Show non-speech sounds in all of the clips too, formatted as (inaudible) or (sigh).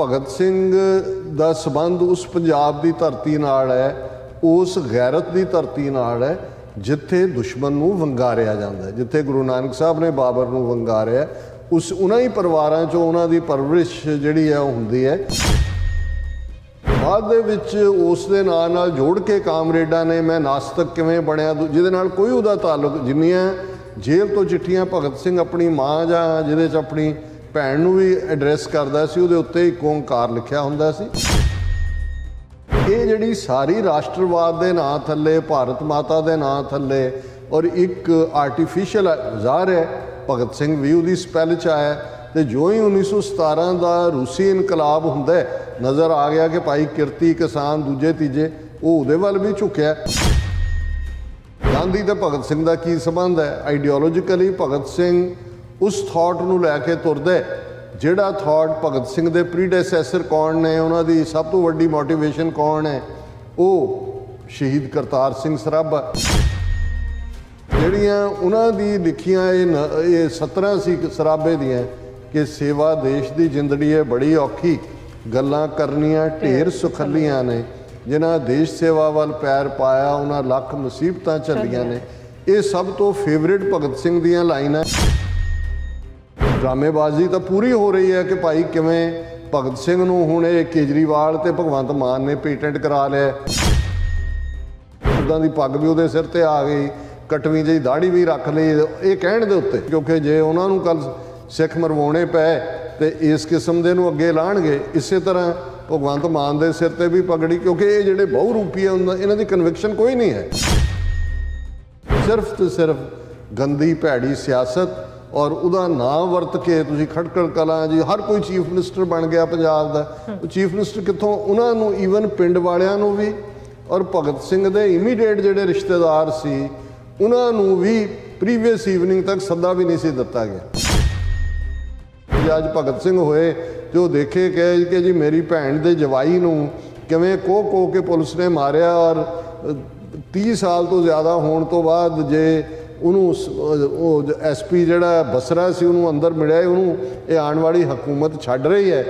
ਭਗਤ ਸਿੰਘ ਦਾ ਸਬੰਧ ਉਸ ਪੰਜਾਬ ਦੀ ਧਰਤੀ ਨਾਲ ਹੈ ਉਸ ਗੈਰਤ ਦੀ ਧਰਤੀ ਨਾਲ ਹੈ ਜਿੱਥੇ ਦੁਸ਼ਮਣ ਨੂੰ ਵੰਗਾਰਿਆ ਜਾਂਦਾ ਹੈ ਜਿੱਥੇ ਗੁਰੂ ਨਾਨਕ ਸਾਹਿਬ ਨੇ ਬਾਬਰ ਨੂੰ ਵੰਗਾਰਿਆ ਉਸ ਉਹਨਾਂ ਹੀ ਪਰਿਵਾਰਾਂ ਚੋਂ ਉਹਨਾਂ ਦੀ ਪਰਵਰਿਸ਼ ਜਿਹੜੀ ਹੈ ਉਹ ਹੁੰਦੀ ਹੈ ਬਾਅਦ ਦੇ ਵਿੱਚ ਉਸ ਦੇ ਨਾਂ ਨਾਲ ਜੋੜ ਕੇ ਕਾਮਰੇਡਾਂ ਨੇ ਮੈਂ ਨਾਸਤਕ ਕਿਵੇਂ ਬਣਿਆ ਜਿਹਦੇ ਨਾਲ ਕੋਈ ਉਹਦਾ ਤਾਲੁਕ ਜਿੰਨੀਆਂ ਜੇਲ੍ਹ ਤੋਂ ਚਿੱਠੀਆਂ ਭਗਤ ਸਿੰਘ ਆਪਣੀ ਮਾਂ ਜਾਂ ਜਿਹਦੇ ਚ ਆਪਣੀ ਭੈਣ ਨੂੰ ਵੀ ਐਡਰੈਸ ਕਰਦਾ ਸੀ ਉਹਦੇ ਉੱਤੇ ਇੱਕ ਓੰਕਾਰ ਲਿਖਿਆ ਹੁੰਦਾ ਸੀ ਇਹ ਜਿਹੜੀ ਸਾਰੀ ਰਾਸ਼ਟਰਵਾਦ ਦੇ ਨਾਂ ਥੱਲੇ ਭਾਰਤ ਮਾਤਾ ਦੇ ਨਾਂ ਥੱਲੇ ਔਰ ਇੱਕ ਆਰਟੀਫੀਸ਼ੀਅਲ ਜ਼ਾਹਰ ਹੈ ਭਗਤ ਸਿੰਘ ਵੀ ਉਹਦੀ ਸਪੈਲ ਚ ਆਇਆ ਤੇ ਜੋ ਹੀ 1917 ਦਾ ਰੂਸੀ ਇਨਕਲਾਬ ਹੁੰਦਾ ਨਜ਼ਰ ਆ ਗਿਆ ਕਿ ਭਾਈ ਕਿਰਤੀ ਕਿਸਾਨ ਦੂਜੇ ਤੀਜੇ ਉਹ ਉਹਦੇ ਵੱਲ ਵੀ ਝੁਕਿਆ ਗਾਂਧੀ ਤੇ ਭਗਤ ਸਿੰਘ ਦਾ ਕੀ ਸਬੰਧ ਹੈ ਆਈਡੀਓਲੋਜੀਕਲੀ ਭਗਤ ਸਿੰਘ ਉਸ ਥਾਟ ਨੂੰ ਲੈ ਕੇ ਤੁਰਦਾ ਜਿਹੜਾ ਥਾਟ ਭਗਤ ਸਿੰਘ ਦੇ ਪ੍ਰੀਡੈਸੈਸਰ ਕੌਣ ਨੇ ਉਹਨਾਂ ਦੀ ਸਭ ਤੋਂ ਵੱਡੀ ਮੋਟੀਵੇਸ਼ਨ ਕੌਣ ਹੈ ਉਹ ਸ਼ਹੀਦ ਕਰਤਾਰ ਸਿੰਘ ਸਰਬ ਜਿਹੜੀਆਂ ਉਹਨਾਂ ਦੀ ਲਿਖੀਆਂ ਇਹ ਇਹ 17 ਸੀ ਸਰਾਬੇ ਦੀਆਂ ਕਿ ਸੇਵਾ ਦੇਸ਼ ਦੀ ਜ਼ਿੰਦੜੀ ਹੈ ਬੜੀ ਔਖੀ ਗੱਲਾਂ ਕਰਨੀਆਂ ਢੇਰ ਸੁਖੱਲੀਆਂ ਨੇ ਜਿਨ੍ਹਾਂ ਦੇਸ਼ ਸੇਵਾ ਵੱਲ ਪੈਰ ਪਾਇਆ ਉਹਨਾਂ ਲੱਖ ਮੁਸੀਬਤਾਂ ਚੱਲੀਆਂ ਨੇ ਇਹ ਸਭ ਤੋਂ ਫੇਵਰਿਟ ਭਗਤ ਸਿੰਘ ਦੀਆਂ ਲਾਈਨਾਂ ਡਰਾਮੇਬਾਜ਼ੀ ਤਾਂ ਪੂਰੀ ਹੋ ਰਹੀ ਹੈ ਕਿ ਭਾਈ ਕਿਵੇਂ ਭਗਤ ਸਿੰਘ ਨੂੰ ਹੁਣ ਇਹ ਕੇਜਰੀਵਾਲ ਤੇ ਭਗਵੰਤ ਮਾਨ ਨੇ ਪੇਟੈਂਟ ਕਰਾ ਲਿਆ ਉਦਾਂ ਦੀ ਪੱਗ ਵੀ ਉਹਦੇ ਸਿਰ ਤੇ ਆ ਗਈ ਕਟਵੀਂ ਜਿਹੀ ਦਾੜੀ ਵੀ ਰੱਖ ਲਈ ਇਹ ਕਹਿਣ ਦੇ ਉੱਤੇ ਕਿਉਂਕਿ ਜੇ ਉਹਨਾਂ ਨੂੰ ਕੱਲ ਸਿੱਖ ਮਰਵਾਉਣੇ ਪਏ ਤੇ ਇਸ ਕਿਸਮ ਦੇ ਨੂੰ ਅੱਗੇ ਲਾਣਗੇ ਇਸੇ ਤਰ੍ਹਾਂ ਭਗਵੰਤ ਮਾਨ ਦੇ ਸਿਰ ਤੇ ਵੀ ਪਗੜੀ ਕਿਉਂਕਿ ਇਹ ਜਿਹੜੇ ਬਹੁ ਰੂਪੀ ਹੈ ਇਹਨਾਂ ਦੀ ਕਨਵਿਕਸ਼ਨ ਕੋਈ ਨਹੀਂ ਹੈ ਸਿਰਫ ਤੇ ਸਿਰਫ ਗੰਦੀ ਭੈੜੀ ਸਿਆਸਤ ਔਰ ਉਹਦਾ ਨਾਮ ਵਰਤ ਕੇ ਤੁਸੀਂ ਖੜਕੜ ਕਲਾਂ ਜੀ ਹਰ ਕੋਈ ਚੀਫ ਮਿਨਿਸਟਰ ਬਣ ਗਿਆ ਪੰਜਾਬ ਦਾ ਉਹ ਚੀਫ ਮਿਨਿਸਟਰ ਕਿੱਥੋਂ ਉਹਨਾਂ ਨੂੰ ਈਵਨ ਪਿੰਡ ਵਾਲਿਆਂ ਨੂੰ ਵੀ ਔਰ ਭਗਤ ਸਿੰਘ ਦੇ ਇਮੀਡੀਏਟ ਜਿਹੜੇ ਰਿਸ਼ਤੇਦਾਰ ਸੀ ਉਹਨਾਂ ਨੂੰ ਵੀ ਪ੍ਰੀਵੀਅਸ ਈਵਨਿੰਗ ਤੱਕ ਸੱਦਾ ਵੀ ਨਹੀਂ ਸੀ ਦਿੱਤਾ ਗਿਆ ਅੱਜ ਭਗਤ ਸਿੰਘ ਹੋਏ ਜੋ ਦੇਖੇ ਕਿ ਜੀ ਮੇਰੀ ਭੈਣ ਦੇ ਜਵਾਈ ਨੂੰ ਕਿਵੇਂ ਕੋ ਕੋ ਕੇ ਪੁਲਿਸ ਨੇ ਮਾਰਿਆ ਔਰ 30 ਸਾਲ ਤੋਂ ਜ਼ਿਆਦਾ ਹੋਣ ਤੋਂ ਬਾਅਦ ਜੇ ਉਹਨੂੰ ਉਹ ਐਸਪੀ ਜਿਹੜਾ ਬਸਰਾ ਸੀ ਉਹਨੂੰ ਅੰਦਰ ਮਿਲਿਆ ਉਹਨੂੰ ਇਹ ਆਉਣ ਵਾਲੀ ਹਕੂਮਤ ਛੱਡ ਰਹੀ ਹੈ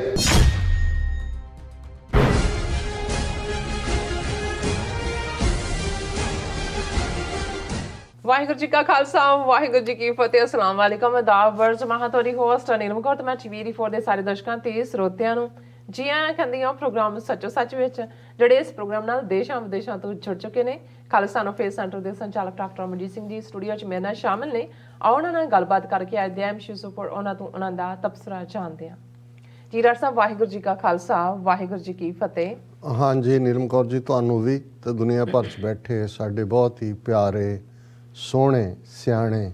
ਵਾਹਿਗੁਰੂ ਜੀ ਕਾ ਖਾਲਸਾ ਵਾਹਿਗੁਰੂ ਜੀ ਕੀ ਫਤਿਹ ਅਸਲਾਮ ਵਾਲੇਕਮ ਅਦਾਬ ਵਰਜ ਮਹਾ ਹੋਸਟ ਅਨਿਲ ਮਕੌਰ ਮੈਂ ਟੀਵੀ 4 ਦੇ ਸਾਰੇ ਦਰਸ਼ਕਾਂ ਤੇ ਸਰੋਤਿਆਂ ਨੂੰ ਜੀ ਆਇਆਂ ਕਹਿੰਦੀ ਹਾਂ ਪ੍ਰੋਗਰਾਮ ਸੱਚੋ ਸੱਚ ਵਿੱਚ ਜਿਹੜੇ ਇਸ ਪ੍ਰੋਗਰਾਮ ਨਾਲ ਦੇਸ਼ਾਂ ਵਿਦੇਸ਼ਾਂ ਤੋਂ ਜੁੜ ਚੁੱਕੇ ਨੇ ਖਾਲਸਾ ਨੋ ਫੇਸ ਸੈਂਟਰ ਦੇ ਸੰਚਾਲਕ ਡਾਕਟਰ ਅਮਰਜੀਤ ਸਿੰਘ ਜੀ ਸਟੂਡੀਓ 'ਚ ਮੇਰੇ ਨਾਲ ਸ਼ਾਮਿਲ ਨੇ ਉਹਨਾਂ ਨਾਲ ਗੱਲਬਾਤ ਕਰਕੇ ਅੱਜ ਦੇ ਐਮ ਸ਼ੀਸ ਉੱਪਰ ਉਹਨਾਂ ਤੋਂ ਉਹਨਾਂ ਦਾ ਤਬਸਰਾ ਜਾਣਦੇ ਆ ਜੀ ਡਾਕਟਰ ਸਾਹਿਬ ਵਾਹਿਗੁਰੂ ਜੀ ਕਾ ਖਾਲਸਾ ਵਾਹਿਗੁਰੂ ਜੀ ਕੀ ਫਤਿਹ ਹਾਂਜੀ ਨਿਰਮ ਕੌਰ ਜੀ ਤੁਹਾਨੂੰ ਵੀ ਤੇ ਦੁਨੀਆ ਭਰ 'ਚ ਬੈਠੇ ਸਾਡੇ ਬਹੁਤ ਹੀ ਪਿਆਰੇ ਸੋਹਣੇ ਸਿਆਣੇ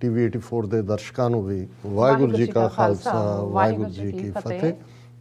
ਟੀਵੀ 84 ਦੇ ਦਰਸ਼ਕਾਂ ਨੂੰ ਵੀ ਵਾਹਿਗੁਰੂ ਜੀ ਕਾ ਖਾਲਸਾ ਵਾਹਿਗੁਰੂ ਜੀ ਕੀ ਫਤਿਹ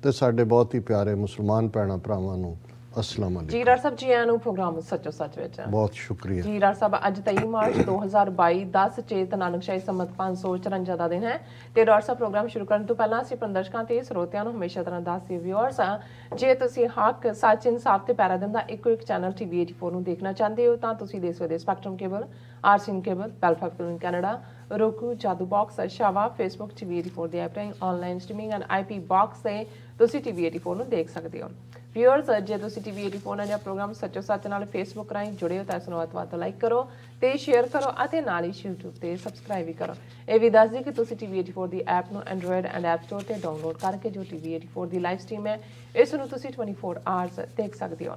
ਤੇ ਸਾਡੇ ਬਹੁਤ ਹੀ ਪਿਆਰੇ ਮੁਸਲਮਾਨ ਭੈਣਾ ਭਰਾਵਾਂ ਨੂੰ ਅਸਲਾਮ ਅਲੈਕੁਮ ਜੀ ਰਾਜ ਸਾਹਿਬ ਜੀ ਨੂੰ ਪ੍ਰੋਗਰਾਮ ਸੱਚੋ ਸੱਚ ਵਿੱਚ ਬਹੁਤ ਸ਼ੁਕਰੀਆ ਜੀ ਰਾਜ ਸਾਹਿਬ ਅੱਜ 23 ਮਾਰਚ 2022 10 ਚੇਤ ਨਾਨਕਸ਼ਾਹੀ ਸਮਤ 554 ਦਾ ਦਿਨ ਹੈ ਤੇ ਰਾਜ ਸਾਹਿਬ ਪ੍ਰੋਗਰਾਮ ਸ਼ੁਰੂ ਕਰਨ ਤੋਂ ਪਹਿਲਾਂ ਅਸੀਂ ਪ੍ਰਦਰਸ਼ਕਾਂ ਤੇ ਸਰੋਤਿਆਂ ਨੂੰ ਹਮੇਸ਼ਾ ਤਰ੍ਹਾਂ ਦੱਸਦੇ ਵਿਊਅਰਸ ਆ ਜੇ ਤੁਸੀਂ ਹੱਕ ਸੱਚ ਇਨਸਾਫ ਤੇ ਪੈਰਾ ਦਿੰਦਾ ਇੱਕੋ ਇੱਕ ਚੈਨਲ ਟੀਵੀ 84 ਨੂੰ ਦੇਖਣਾ ਚਾਹੁੰਦੇ ਹੋ ਤਾਂ ਤੁਸੀਂ ਦੇਖ ਸਕਦੇ ਸਪੈਕਟਰਮ ਕੇਬਲ ਆਰਸੀਨ ਕੇਬਲ ਬੈਲਫਾਕਟਨ Canada Roku Jadoo box at Facebook TV report ਦੇ app online streaming and IP box ਤੇ ਤੁਸੀਂ ਟੀਵੀ 84 ਨੂੰ ਦੇਖ ਸਕਦੇ ਹੋ ਵਿਊਅਰਸ ਜੇ ਤੁਸੀਂ TV84 ਨਾਲ ਜਾਂ ਪ੍ਰੋਗਰਾਮ ਸੱਚੋ ਸੱਚ ਨਾਲ ਫੇਸਬੁੱਕ ਰਾਹੀਂ ਜੁੜੇ ਹੋ ਤਾਂ ਇਸ ਨੂੰ ਅਤਵਾਤ ਲਾਈਕ ਕਰੋ ਤੇ ਸ਼ੇਅਰ ਕਰੋ ਅਤੇ ਨਾਲ ਹੀ YouTube ਤੇ ਸਬਸਕ੍ਰਾਈਬ ਵੀ ਕਰੋ ਇਹ ਵੀ ਦੱਸ ਦਿਓ ਕਿ ਤੁਸੀਂ ਟੀਵੀ 84 ਦੀ ਐਪ ਨੂੰ ਐਂਡਰੋਇਡ ਐਂਡ ਐਪ ਸਟੋਰ ਤੇ ਡਾਊਨਲੋਡ ਕਰਕੇ ਜੋ ਟੀਵੀ 84 ਦੀ ਲਾਈਵ ਸਟ੍ਰੀਮ ਹੈ ਇਸ ਨੂੰ ਤੁਸੀਂ 24 ਆਵਰਸ ਦੇਖ ਸਕਦੇ ਹੋ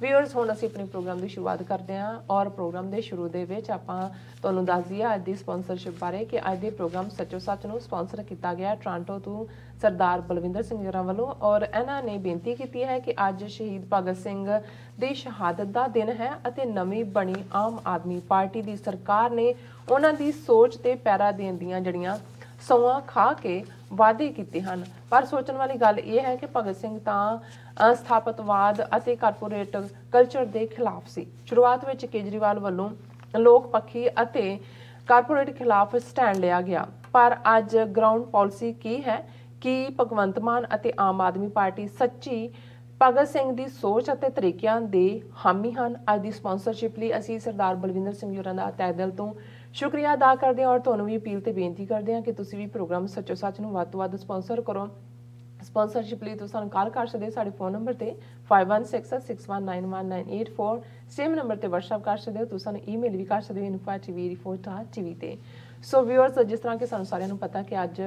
ਵੀਅਰਸ ਹੁਣ ਅਸੀਂ ਆਪਣੇ ਪ੍ਰੋਗਰਾਮ ਦੀ ਸ਼ੁਰੂਆਤ ਕਰਦੇ ਹਾਂ ਔਰ ਪ੍ਰੋਗਰਾਮ ਦੇ ਸ਼ੁਰੂ ਦੇ ਵਿੱਚ ਆਪਾਂ ਤੁਹਾਨੂੰ ਦੱਸ ਦਈਏ ਅੱਜ ਦੀ ਸਪਾਂਸਰਸ਼ਿਪ ਬਾਰੇ ਕਿ ਅੱਜ ਦੇ ਪ੍ਰੋਗਰਾਮ ਸੱਚੋ ਸੱਚ ਨੂੰ ਸਪਾਂਸਰ ਕੀਤਾ ਗਿਆ ਹੈ ਟ੍ਰਾਂਟੋ ਤੋਂ ਸਰਦਾਰ ਬਲਵਿੰਦਰ ਸਿੰਘ ਜਰਾ ਵੱਲੋਂ ਔਰ ਇਹਨਾਂ ਨੇ ਬੇਨਤੀ ਕੀਤੀ ਹੈ ਕਿ ਅੱਜ ਸ਼ਹੀਦ ਭਗਤ ਸਿੰਘ ਦੀ ਸ਼ਹਾਦਤ ਦਾ ਦਿਨ ਹੈ ਅਤੇ ਨਵੀਂ ਬਣੀ ਆਮ ਆਦਮੀ ਪਾਰਟੀ ਦੀ ਸਰਕਾਰ ਨੇ ਉਹਨਾਂ ਦੀ ਸੋਚ ਤੇ ਪੈਰਾ ਦੇਣ ਦੀਆਂ ਜੜੀਆਂ ਸੌਆ ਖਾ ਕੇ ਵਾਅਦੇ ਕੀਤੇ ਹਨ ਪਰ ਸੋਚਣ ਵਾਲੀ ਗੱਲ ਇਹ ਹੈ ਕਿ ਭਗਤ ਸਿੰਘ ਤਾਂ ਸਥਾਪਤਵਾਦ ਅਤੇ ਕਾਰਪੋਰੇਟ ਕਲਚਰ ਦੇ ਖਿਲਾਫ ਸੀ ਸ਼ੁਰੂਆਤ ਵਿੱਚ ਕੇਜਰੀਵਾਲ ਵੱਲੋਂ ਲੋਕ ਪੱਖੀ ਅਤੇ ਕਾਰਪੋਰੇਟ ਖਿਲਾਫ ਸਟੈਂਡ ਲਿਆ ਗਿਆ ਪਰ ਅੱਜ ਗਰਾਊਂਡ ਪਾਲਿਸੀ ਕੀ ਹੈ ਕਿ ਭਗਵੰਤ ਮਾਨ ਅਤੇ ਆਮ ਆਦਮੀ ਪਾਰਟੀ ਸੱਚੀ ਭਗਤ ਸਿੰਘ ਦੀ ਸੋਚ ਅਤੇ ਤਰੀਕਿਆਂ ਦੇ ਹਾਮੀ ਹਨ ਅੱਜ ਦੀ ਸਪਾਂਸਰਸ਼ਿਪ ਲਈ ਅਸੀਂ ਸਰਦਾਰ ਬਲਵਿੰਦਰ ਸਿੰਘ ਯੋਰਾਂ ਦਾ ਤਹਿ ਦਿਲ ਤੋਂ ਸ਼ੁਕਰੀਆ ਅਦਾ ਕਰਦੇ ਹਾਂ ਔਰ ਤੁਹਾਨੂੰ ਵੀ ਅਪੀਲ ਤੇ ਬੇਨਤੀ ਕਰਦੇ ਹਾਂ ਕਿ ਤੁਸੀਂ ਵੀ ਪ੍ਰੋਗਰਾਮ ਸੱਚੋ ਸੱਚ ਨੂੰ ਵੱਧ ਤੋਂ ਵੱਧ ਸਪਾਂਸਰ ਕਰੋ ਸਪਾਂਸਰਸ਼ਿਪ ਲਈ ਤੁਸੀਂ ਸਾਨੂੰ ਕਾਲ ਕਰ ਸਕਦੇ ਸਾਡੇ ਫੋਨ ਨੰਬਰ ਤੇ 5166191984 ਸੇਮ ਨੰਬਰ ਤੇ WhatsApp ਕਰ ਸਕਦੇ ਹੋ ਤੁਸੀਂ ਸਾਨੂੰ ਈਮੇਲ ਵੀ ਕਰ ਸਕਦੇ ਹੋ info@tvreport.tv ਤੇ ਸੋ ਵਿਊਅਰਸ ਜਿਸ ਤਰ੍ਹਾਂ ਕਿ ਸਾਨੂੰ ਸਾਰਿਆਂ ਨੂੰ ਪਤਾ ਕਿ ਅੱਜ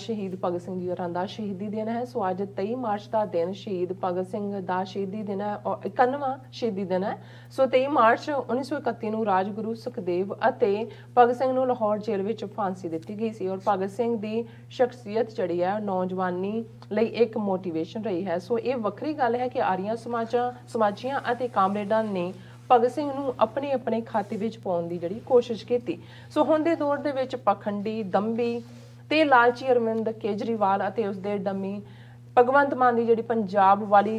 ਸ਼ਹੀਦ ਭਗਤ ਸਿੰਘ ਜੀ ਦਾ ਸ਼ਹੀਦੀ ਦਿਨ ਹੈ ਸੋ ਅੱਜ 23 ਮਾਰਚ ਦਾ ਦਿਨ ਸ਼ਹੀਦ ਭਗਤ ਸਿੰਘ ਦਾ ਸ਼ਹੀਦੀ ਦਿਨ ਹੈ ਔਰ 91ਵਾਂ ਸ਼ਹੀਦੀ ਦਿਨ ਹੈ ਸੋ 23 ਮਾਰਚ 1931 ਨੂੰ ਰਾਜਗੁਰੂ ਸੁਖਦੇਵ ਅਤੇ ਭਗਤ ਸਿੰਘ ਨੂੰ ਲਾਹੌਰ ਜੇਲ੍ਹ ਵਿੱਚ ਫਾਂਸੀ ਦਿੱਤੀ ਗਈ ਸੀ ਔਰ ਭਗਤ ਸਿੰਘ ਦੀ ਸ਼ਖਸੀਅਤ ਜਿਹੜੀ ਹੈ ਨੌਜਵਾਨੀ ਲਈ ਇੱਕ ਮੋਟੀਵੇਸ਼ਨ ਰਹੀ ਹੈ ਸੋ ਇਹ ਵੱਖਰੀ ਗੱਲ ਹੈ ਕਿ ਆਰੀਆ ਸਮਾਜਾਂ ਸਮਾਜੀਆਂ ਅਤੇ ਕਾਮਰੇਡਾਂ ਨੇ ਭਗਤ ਸਿੰਘ ਨੂੰ ਆਪਣੇ ਆਪਣੇ ਖਾਤੇ ਵਿੱਚ ਪਾਉਣ ਦੀ ਜਿਹੜੀ ਕੋਸ਼ਿਸ਼ ਕੀਤੀ ਸੋ ਹੁਣ ਦੇ ਦੌਰ ਦੇ ਵਿੱਚ ਪਖੰਡੀ ਦੰਬੀ ਤੇ ਲਾਲਚੀ ਅਰਵਿੰਦ ਕੇਜਰੀਵਾਲ ਅਤੇ ਉਸਦੇ ਡਮੀ ਭਗਵੰਤ ਮਾਨ ਦੀ ਜਿਹੜੀ ਪੰਜਾਬ ਵਾਲੀ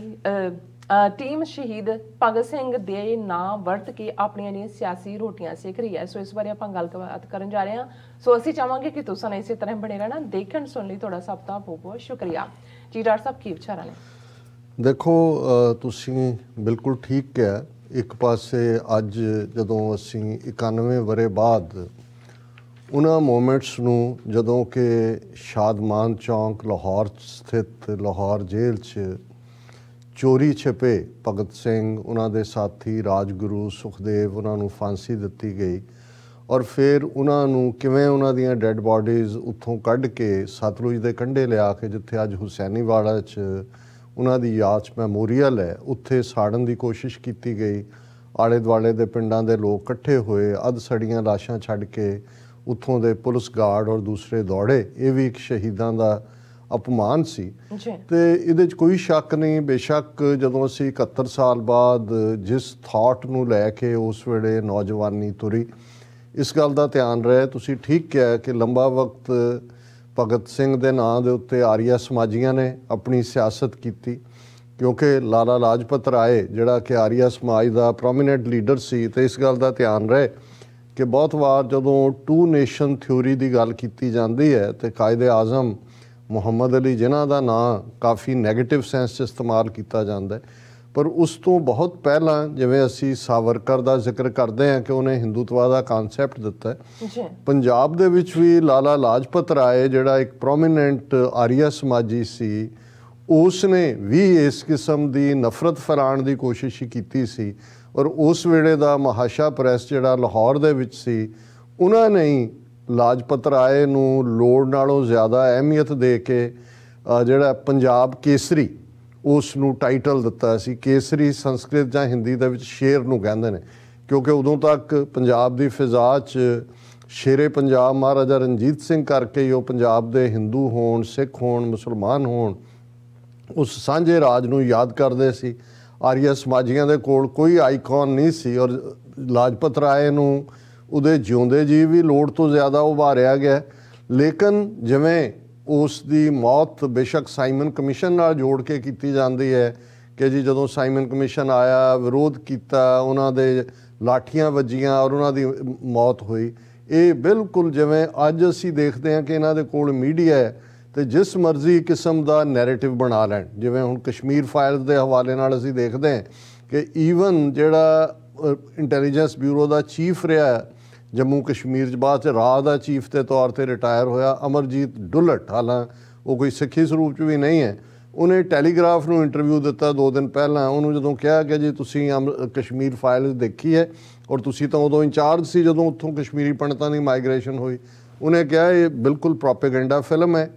ਟੀਮ ਸ਼ਹੀਦ ਭਗਤ ਸਿੰਘ ਦੇ ਨਾਂ ਵਰਤ ਕੇ ਆਪਣੀਆਂ ਨੇ ਸਿਆਸੀ ਰੋਟੀਆਂ ਸੇਕ ਰਹੀ ਹੈ ਸੋ ਇਸ ਬਾਰੇ ਆਪਾਂ ਗੱਲਬਾਤ ਕਰਨ ਜਾ ਰਹੇ ਹਾਂ ਸੋ ਅਸੀਂ ਚਾਹਾਂਗੇ ਕਿ ਤੁਸੀਂ ਨਾ ਇਸੇ ਤਰ੍ਹਾਂ ਬਣੇ ਰਹਿਣਾ ਦੇਖਣ ਸੁਣ ਲਈ ਤੁਹਾਡਾ ਸਭ ਦਾ ਬਹੁਤ ਬਹੁਤ ਸ਼ੁਕਰੀਆ ਜੀ ਡਾਕਟਰ ਸਾਹਿਬ ਕੀ ਵਿਚਾਰਾਂ ਨੇ ਦੇਖੋ ਤੁਸੀਂ ਬਿਲਕੁਲ ਠੀਕ ਕਿਹਾ ਇੱਕ ਪਾਸੇ ਅੱਜ ਜਦੋਂ ਅਸੀਂ 91 ਬਰੇ ਬਾਅਦ ਉਹਨਾਂ ਮੂਮੈਂਟਸ ਨੂੰ ਜਦੋਂ ਕਿ ਸ਼ਾਦਮਾਨ ਚੌਂਕ ਲਾਹੌਰ ਸਥਿਤ ਲਾਹੌਰ ਜੇਲ੍ਹ 'ਚ ਚੋਰੀ ਛਪੇ ਭਗਤ ਸਿੰਘ ਉਹਨਾਂ ਦੇ ਸਾਥੀ ਰਾਜਗੁਰੂ ਸੁਖਦੇਵ ਉਹਨਾਂ ਨੂੰ ਫਾਂਸੀ ਦਿੱਤੀ ਗਈ ਔਰ ਫਿਰ ਉਹਨਾਂ ਨੂੰ ਕਿਵੇਂ ਉਹਨਾਂ ਦੀਆਂ ਡੈੱਡ ਬਾਡੀਜ਼ ਉੱਥੋਂ ਕੱਢ ਕੇ ਸਤਲੁਜ ਦੇ ਕੰਢੇ ਲਿਆ ਕੇ ਜਿੱਥੇ ਅੱਜ ਹੁਸੈਨੀਵਾਲਾ 'ਚ ਉਹਨਾਂ ਦੀ ਯਾਦ 'ਚ ਮੈਮੋਰੀਅਲ ਹੈ ਉੱਥੇ ਸਾੜਨ ਦੀ ਕੋਸ਼ਿਸ਼ ਕੀਤੀ ਗਈ ਆਲੇ ਦੁਆਲੇ ਦੇ ਪਿੰਡਾਂ ਦੇ ਲੋਕ ਇਕੱਠੇ ਹੋਏ ਅਧ ਸੜੀਆਂ ਲਾਸ਼ਾਂ ਛੱਡ ਕੇ ਉੱਥੋਂ ਦੇ ਪੁਲਿਸ ਗਾਰਡ ਔਰ ਦੂਸਰੇ ਦੌੜੇ ਇਹ ਵੀ ਇੱਕ ਸ਼ਹੀਦਾਂ ਦਾ ਅਪਮਾਨ ਸੀ ਤੇ ਇਹਦੇ 'ਚ ਕੋਈ ਸ਼ੱਕ ਨਹੀਂ ਬੇਸ਼ੱਕ ਜਦੋਂ ਅਸੀਂ 71 ਸਾਲ ਬਾਅਦ ਜਿਸ ਥਾਟ ਨੂੰ ਲੈ ਕੇ ਉਸ ਵੇਲੇ ਨੌਜਵਾਨੀ ਤੁਰੀ ਇਸ ਗੱਲ ਦਾ ਧਿਆਨ ਰਹੇ ਤੁਸੀਂ ਠੀਕ ਕਿਹਾ ਕਿ ਲੰਬਾ ਵਕਤ ਭਗਤ ਸਿੰਘ ਦੇ ਨਾਂ ਦੇ ਉੱਤੇ ਆਰੀਆ ਸਮਾਜੀਆਂ ਨੇ ਆਪਣੀ ਸਿਆਸਤ ਕੀਤੀ ਕਿਉਂਕਿ ਲਾਲਾ ਲਾਜਪਤ ਰਾਏ ਜਿਹੜਾ ਕਿ ਆਰੀਆ ਸਮਾਜ ਦਾ ਪ੍ਰੋਮਿਨੈਂਟ ਲੀਡਰ ਸੀ ਤੇ ਇਸ ਗੱਲ ਦਾ ਧਿਆਨ ਰਹੇ ਕਿ ਬਹੁਤ ਵਾਰ ਜਦੋਂ ਟੂ ਨੇਸ਼ਨ ਥਿਉਰੀ ਦੀ ਗੱਲ ਕੀਤੀ ਜਾਂਦੀ ਹੈ ਤੇ ਕਾਇਦੇ ਆਜ਼ਮ ਮੁਹੰਮਦ ਅਲੀ ਜਿਨ੍ਹਾਂ ਦਾ ਨਾਂ ਕਾਫੀ 네ਗੇਟਿਵ ਸੈਂਸ 'ਚ ਇਸਤੇਮਾਲ ਕੀਤਾ ਜਾਂਦਾ ਹੈ ਪਰ ਉਸ ਤੋਂ ਬਹੁਤ ਪਹਿਲਾਂ ਜਿਵੇਂ ਅਸੀਂ ਸਾਵਰਕਰ ਦਾ ਜ਼ਿਕਰ ਕਰਦੇ ਹਾਂ ਕਿ ਉਹਨੇ ਹਿੰਦੂਤਵਾ ਦਾ ਕਨਸੈਪਟ ਦਿੱਤਾ ਹੈ ਜੀ ਪੰਜਾਬ ਦੇ ਵਿੱਚ ਵੀ ਲਾਲਾ ਲਾਜਪਤ ਰਾਏ ਜਿਹੜਾ ਇੱਕ ਪ੍ਰੋਮਿਨੈਂਟ ਆਰੀਆ ਸਮਾਜੀ ਸੀ ਉਸ ਨੇ ਵੀ ਇਸ ਕਿਸਮ ਦੀ ਨਫ਼ਰਤ ਫੈਲਾਉਣ ਦੀ ਕੋਸ਼ਿਸ਼ ਕੀਤੀ ਸੀ ਔਰ ਉਸ ਵੇਲੇ ਦਾ ਮਹਾਸ਼ਾ ਪ੍ਰੈਸ ਜਿਹੜਾ ਲਾਹੌਰ ਦੇ ਵਿੱਚ ਸੀ ਉਹਨਾਂ ਨੇ ਲਾਜਪਤ ਰਾਏ ਨੂੰ ਲੋੜ ਨਾਲੋਂ ਜ਼ਿਆਦਾ ਅਹਿਮੀਅਤ ਦੇ ਕੇ ਜਿਹੜਾ ਪੰਜਾਬ ਕੇਸਰੀ ਉਸ ਨੂੰ ਟਾਈਟਲ ਦਿੱਤਾ ਸੀ ਕੇਸਰੀ ਸੰਸਕ੍ਰਿਤ ਜਾਂ ਹਿੰਦੀ ਦੇ ਵਿੱਚ ਸ਼ੇਰ ਨੂੰ ਕਹਿੰਦੇ ਨੇ ਕਿਉਂਕਿ ਉਦੋਂ ਤੱਕ ਪੰਜਾਬ ਦੀ ਫਿਜ਼ਾ 'ਚ ਸ਼ੇਰੇ ਪੰਜਾਬ ਮਹਾਰਾਜਾ ਰਣਜੀਤ ਸਿੰਘ ਕਰਕੇ ਹੀ ਉਹ ਪੰਜਾਬ ਦੇ Hindu ਹੋਣ ਸਿੱਖ ਹੋਣ ਮੁਸਲਮਾਨ ਹੋਣ ਉਸ ਸਾਂਝੇ ਰਾਜ ਨੂੰ ਯਾਦ ਕਰਦੇ ਸੀ ਆਰੀਆ ਸਮਾਜੀਆਂ ਦੇ ਕੋਲ ਕੋਈ ਆਈਕਨ ਨਹੀਂ ਸੀ ਔਰ ਲਾਜਪਤ ਰਾਏ ਨੂੰ ਉਹਦੇ ਜਿਉਂਦੇ ਜੀ ਵੀ ਲੋੜ ਤੋਂ ਜ਼ਿਆਦਾ ਉਭਾਰਿਆ ਗਿਆ ਲੇਕਿਨ ਜਿਵੇਂ ਉਸ ਦੀ ਮੌਤ ਬੇਸ਼ੱਕ ਸਾਈਮਨ ਕਮਿਸ਼ਨ ਨਾਲ ਜੋੜ ਕੇ ਕੀਤੀ ਜਾਂਦੀ ਹੈ ਕਿ ਜੀ ਜਦੋਂ ਸਾਈਮਨ ਕਮਿਸ਼ਨ ਆਇਆ ਵਿਰੋਧ ਕੀਤਾ ਉਹਨਾਂ ਦੇ ਲਾਠੀਆਂ ਵੱਜੀਆਂ ਔਰ ਉਹਨਾਂ ਦੀ ਮੌਤ ਹੋਈ ਇਹ ਬਿਲਕੁਲ ਜਿਵੇਂ ਅੱਜ ਅਸੀਂ ਦੇਖਦੇ ਹਾਂ ਕਿ ਇਹਨਾਂ ਦੇ ਕੋਲ ਮੀਡੀਆ ਹੈ ਤੇ ਜਿਸ ਮਰਜ਼ੀ ਕਿਸਮ ਦਾ ਨੈਰੇਟਿਵ ਬਣਾ ਲੈਣ ਜਿਵੇਂ ਹੁਣ ਕਸ਼ਮੀਰ ਫਾਈਲਸ ਦੇ ਹਵਾਲੇ ਨਾਲ ਅਸੀਂ ਦੇਖਦੇ ਹਾਂ ਕਿ ਈਵਨ ਜਿਹੜਾ ਇੰਟੈਲੀਜੈਂਸ ਬਿਊਰੋ ਦਾ ਚੀਫ ਰਿਹਾ ਜੰਮੂ ਕਸ਼ਮੀਰ 'ਚ ਬਾਅਦ 'ਚ ਰਾਜ ਦਾ ਚੀਫ ਦੇ ਤੌਰ ਤੇ ਰਿਟਾਇਰ ਹੋਇਆ ਅਮਰਜੀਤ ਡੁੱਲਟ ਹਾਲਾਂ ਉਹ ਕੋਈ ਸਿੱਖੀ ਸਰੂਪ 'ਚ ਵੀ ਨਹੀਂ ਹੈ ਉਹਨੇ ਟੈਲੀਗ੍ਰਾਫ ਨੂੰ ਇੰਟਰਵਿਊ ਦਿੱਤਾ 2 ਦਿਨ ਪਹਿਲਾਂ ਉਹਨੂੰ ਜਦੋਂ ਕਿਹਾ ਕਿ ਜੀ ਤੁਸੀਂ ਕਸ਼ਮੀਰ ਫਾਈਲ ਦੇਖੀ ਹੈ ਔਰ ਤੁਸੀਂ ਤਾਂ ਉਦੋਂ ਇੰਚਾਰਜ ਸੀ ਜਦੋਂ ਉੱਥੋਂ ਕਸ਼ਮੀਰੀ ਪੰਡਤਾਂ ਦੀ ਮਾਈਗ੍ਰੇਸ਼ਨ ਹੋਈ ਉਹਨੇ ਕਿਹਾ ਇਹ ਬਿਲਕੁਲ ਪ੍ਰੋਪਾਗੈਂਡਾ ਫਿਲਮ ਹੈ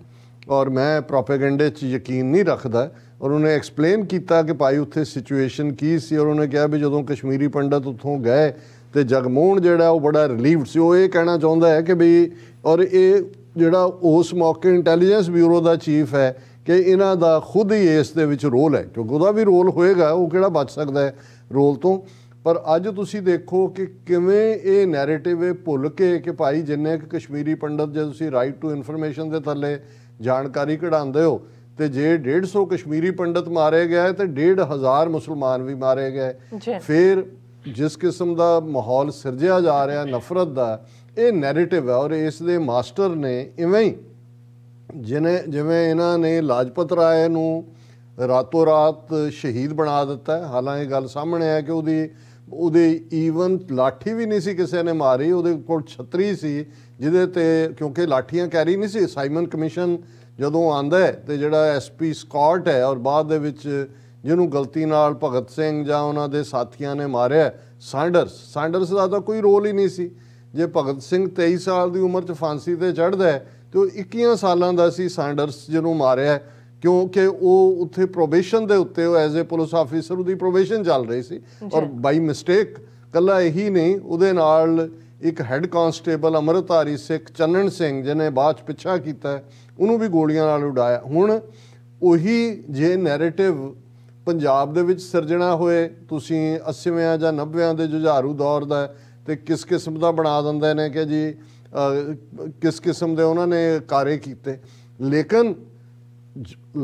ਔਰ ਮੈਂ ਪ੍ਰੋਪਾਗੈਂਡੇ 'ਚ ਯਕੀਨ ਨਹੀਂ ਰੱਖਦਾ ਔਰ ਉਹਨੇ ਐਕਸਪਲੇਨ ਕੀਤਾ ਕਿ ਭਾਈ ਉੱਥੇ ਸਿਚੁਏਸ਼ਨ ਕੀ ਸੀ ਔਰ ਉਹਨੇ ਕਿਹਾ ਵੀ ਜਦੋਂ ਕਸ਼ਮੀਰੀ ਪੰਡਤ ਉੱਥੋਂ ਗਏ ਤੇ ਜਗਮੋਹਨ ਜਿਹੜਾ ਉਹ ਬੜਾ ਰਿਲੀਵਡ ਸੀ ਉਹ ਇਹ ਕਹਿਣਾ ਚਾਹੁੰਦਾ ਹੈ ਕਿ ਵੀ ਔਰ ਇਹ ਜਿਹੜਾ ਉਸ ਮੌਕੇ ਇੰਟੈਲੀਜੈਂਸ ਬਿਊਰੋ ਦਾ ਚੀਫ ਹੈ ਕਿ ਇਹਨਾਂ ਦਾ ਖੁਦ ਹੀ ਇਸ ਦੇ ਵਿੱਚ ਰੋਲ ਹੈ ਕਿਉਂਕਿ ਉਹਦਾ ਵੀ ਰੋਲ ਹੋਏਗਾ ਉਹ ਕਿਹੜਾ ਬਚ ਸਕਦਾ ਹੈ ਰੋਲ ਤੋਂ ਪਰ ਅੱਜ ਤੁਸੀਂ ਦੇਖੋ ਕਿ ਕਿਵੇਂ ਇਹ ਨੈਰੇਟਿਵ ਇਹ ਭੁੱਲ ਕੇ ਕਿ ਭਾਈ ਜਿੰਨੇ ਇੱਕ ਕਸ਼ਮੀਰੀ ਪੰਡਤ ਜੇ ਤੁਸੀਂ ਰਾਈਟ ਟੂ ਇਨਫੋਰਮੇਸ਼ਨ ਦੇ ਥੱਲੇ ਜਾਣਕਾਰੀ ਕਢਾਉਂਦੇ ਹੋ ਤੇ ਜੇ 150 ਕਸ਼ਮੀਰੀ ਪੰਡਤ ਮਾਰੇ ਗਏ ਤੇ 1500 ਮੁਸਲਮਾਨ ਵੀ ਮਾਰੇ ਗਏ ਫਿਰ ਜਿਸ ਕਿਸਮ ਦਾ ਮਾਹੌਲ ਸਿਰਜਿਆ ਜਾ ਰਿਹਾ ਨਫ਼ਰਤ ਦਾ ਇਹ ਨੈਰੇਟਿਵ ਹੈ ਔਰ ਇਸ ਦੇ ਮਾਸਟਰ ਨੇ ਇਵੇਂ ਹੀ ਜਿਨੇ ਜਿਵੇਂ ਇਹਨਾਂ ਨੇ ਲਾਜਪਤ ਰਾਏ ਨੂੰ ਰਾਤੋ ਰਾਤ ਸ਼ਹੀਦ ਬਣਾ ਦਿੱਤਾ ਹੈ ਹਾਲਾਂਕਿ ਗੱਲ ਸਾਹਮਣੇ ਆ ਕਿ ਉਹਦੀ ਉਹਦੇ ਈਵਨ ਲਾਠੀ ਵੀ ਨਹੀਂ ਸੀ ਕਿਸੇ ਨੇ ਮਾਰੀ ਉਹਦੇ ਕੋਲ ਛਤਰੀ ਸੀ ਜਿਹਦੇ ਤੇ ਕਿਉਂਕਿ ਲਾਠੀਆਂ ਕੈਰੀ ਨਹੀਂ ਸੀ ਸਾਈਮਨ ਕਮਿਸ਼ਨ ਜਦੋਂ ਆਂਦਾ ਹੈ ਤੇ ਜਿਹੜਾ ਐਸਪੀ ਸਕਾਟ ਹੈ ਔਰ ਬਾਅਦ ਦੇ ਵਿੱਚ ਜਿਹਨੂੰ ਗਲਤੀ ਨਾਲ ਭਗਤ ਸਿੰਘ ਜਾਂ ਉਹਨਾਂ ਦੇ ਸਾਥੀਆਂ ਨੇ ਮਾਰਿਆ ਸੈਂਡਰਸ ਸੈਂਡਰਸ ਦਾ ਤਾਂ ਕੋਈ ਰੋਲ ਹੀ ਨਹੀਂ ਸੀ ਜੇ ਭਗਤ ਸਿੰਘ 23 ਸਾਲ ਦੀ ਉਮਰ 'ਚ ਫਾਂਸੀ ਤੇ ਚੜਦਾ ਤੇ ਉਹ 21 ਸਾਲਾਂ ਦਾ ਸੀ ਸੈਂਡਰਸ ਜਿਹਨੂੰ ਮਾਰਿਆ ਕਿਉਂਕਿ ਉਹ ਉੱਥੇ ਪ੍ਰੋਬੇਸ਼ਨ ਦੇ ਉੱਤੇ ਉਹ ਐਜ਼ ਅ ਪੁਲਿਸ ਆਫੀਸਰ ਉਹਦੀ ਪ੍ਰੋਬੇਸ਼ਨ ਚੱਲ ਰਹੀ ਸੀ ਔਰ ਬਾਈ ਮਿਸਟੇਕ ਕੱਲਾ ਇਹੀ ਨਹੀਂ ਉਹਦੇ ਨਾਲ ਇੱਕ ਹੈੱਡ ਕਾਂਸਟੇਬਲ ਅਮਰਤਾਰੀ ਸਿੱਖ ਚੰਨਣ ਸਿੰਘ ਜਿਹਨੇ ਬਾਅਦ ਪਿੱਛਾ ਕੀਤਾ ਉਹਨੂੰ ਵੀ ਗੋਲੀਆਂ ਨਾਲ ਉਡਾਇਆ ਹੁਣ ਉਹੀ ਜੇ ਨੈਰੇਟਿਵ ਪੰਜਾਬ ਦੇ ਵਿੱਚ ਸਿਰਜਣਾ ਹੋਏ ਤੁਸੀਂ 80ਵਿਆਂ ਜਾਂ 90ਵਿਆਂ ਦੇ ਜੁਝਾਰੂ ਦੌਰ ਦਾ ਤੇ ਕਿਸ ਕਿਸਮ ਦਾ ਬਣਾ ਦਿੰਦੇ ਨੇ ਕਿ ਜੀ ਕਿਸ ਕਿਸਮ ਦੇ ਉਹਨਾਂ ਨੇ ਕਾਰੇ ਕੀਤੇ ਲੇਕਿਨ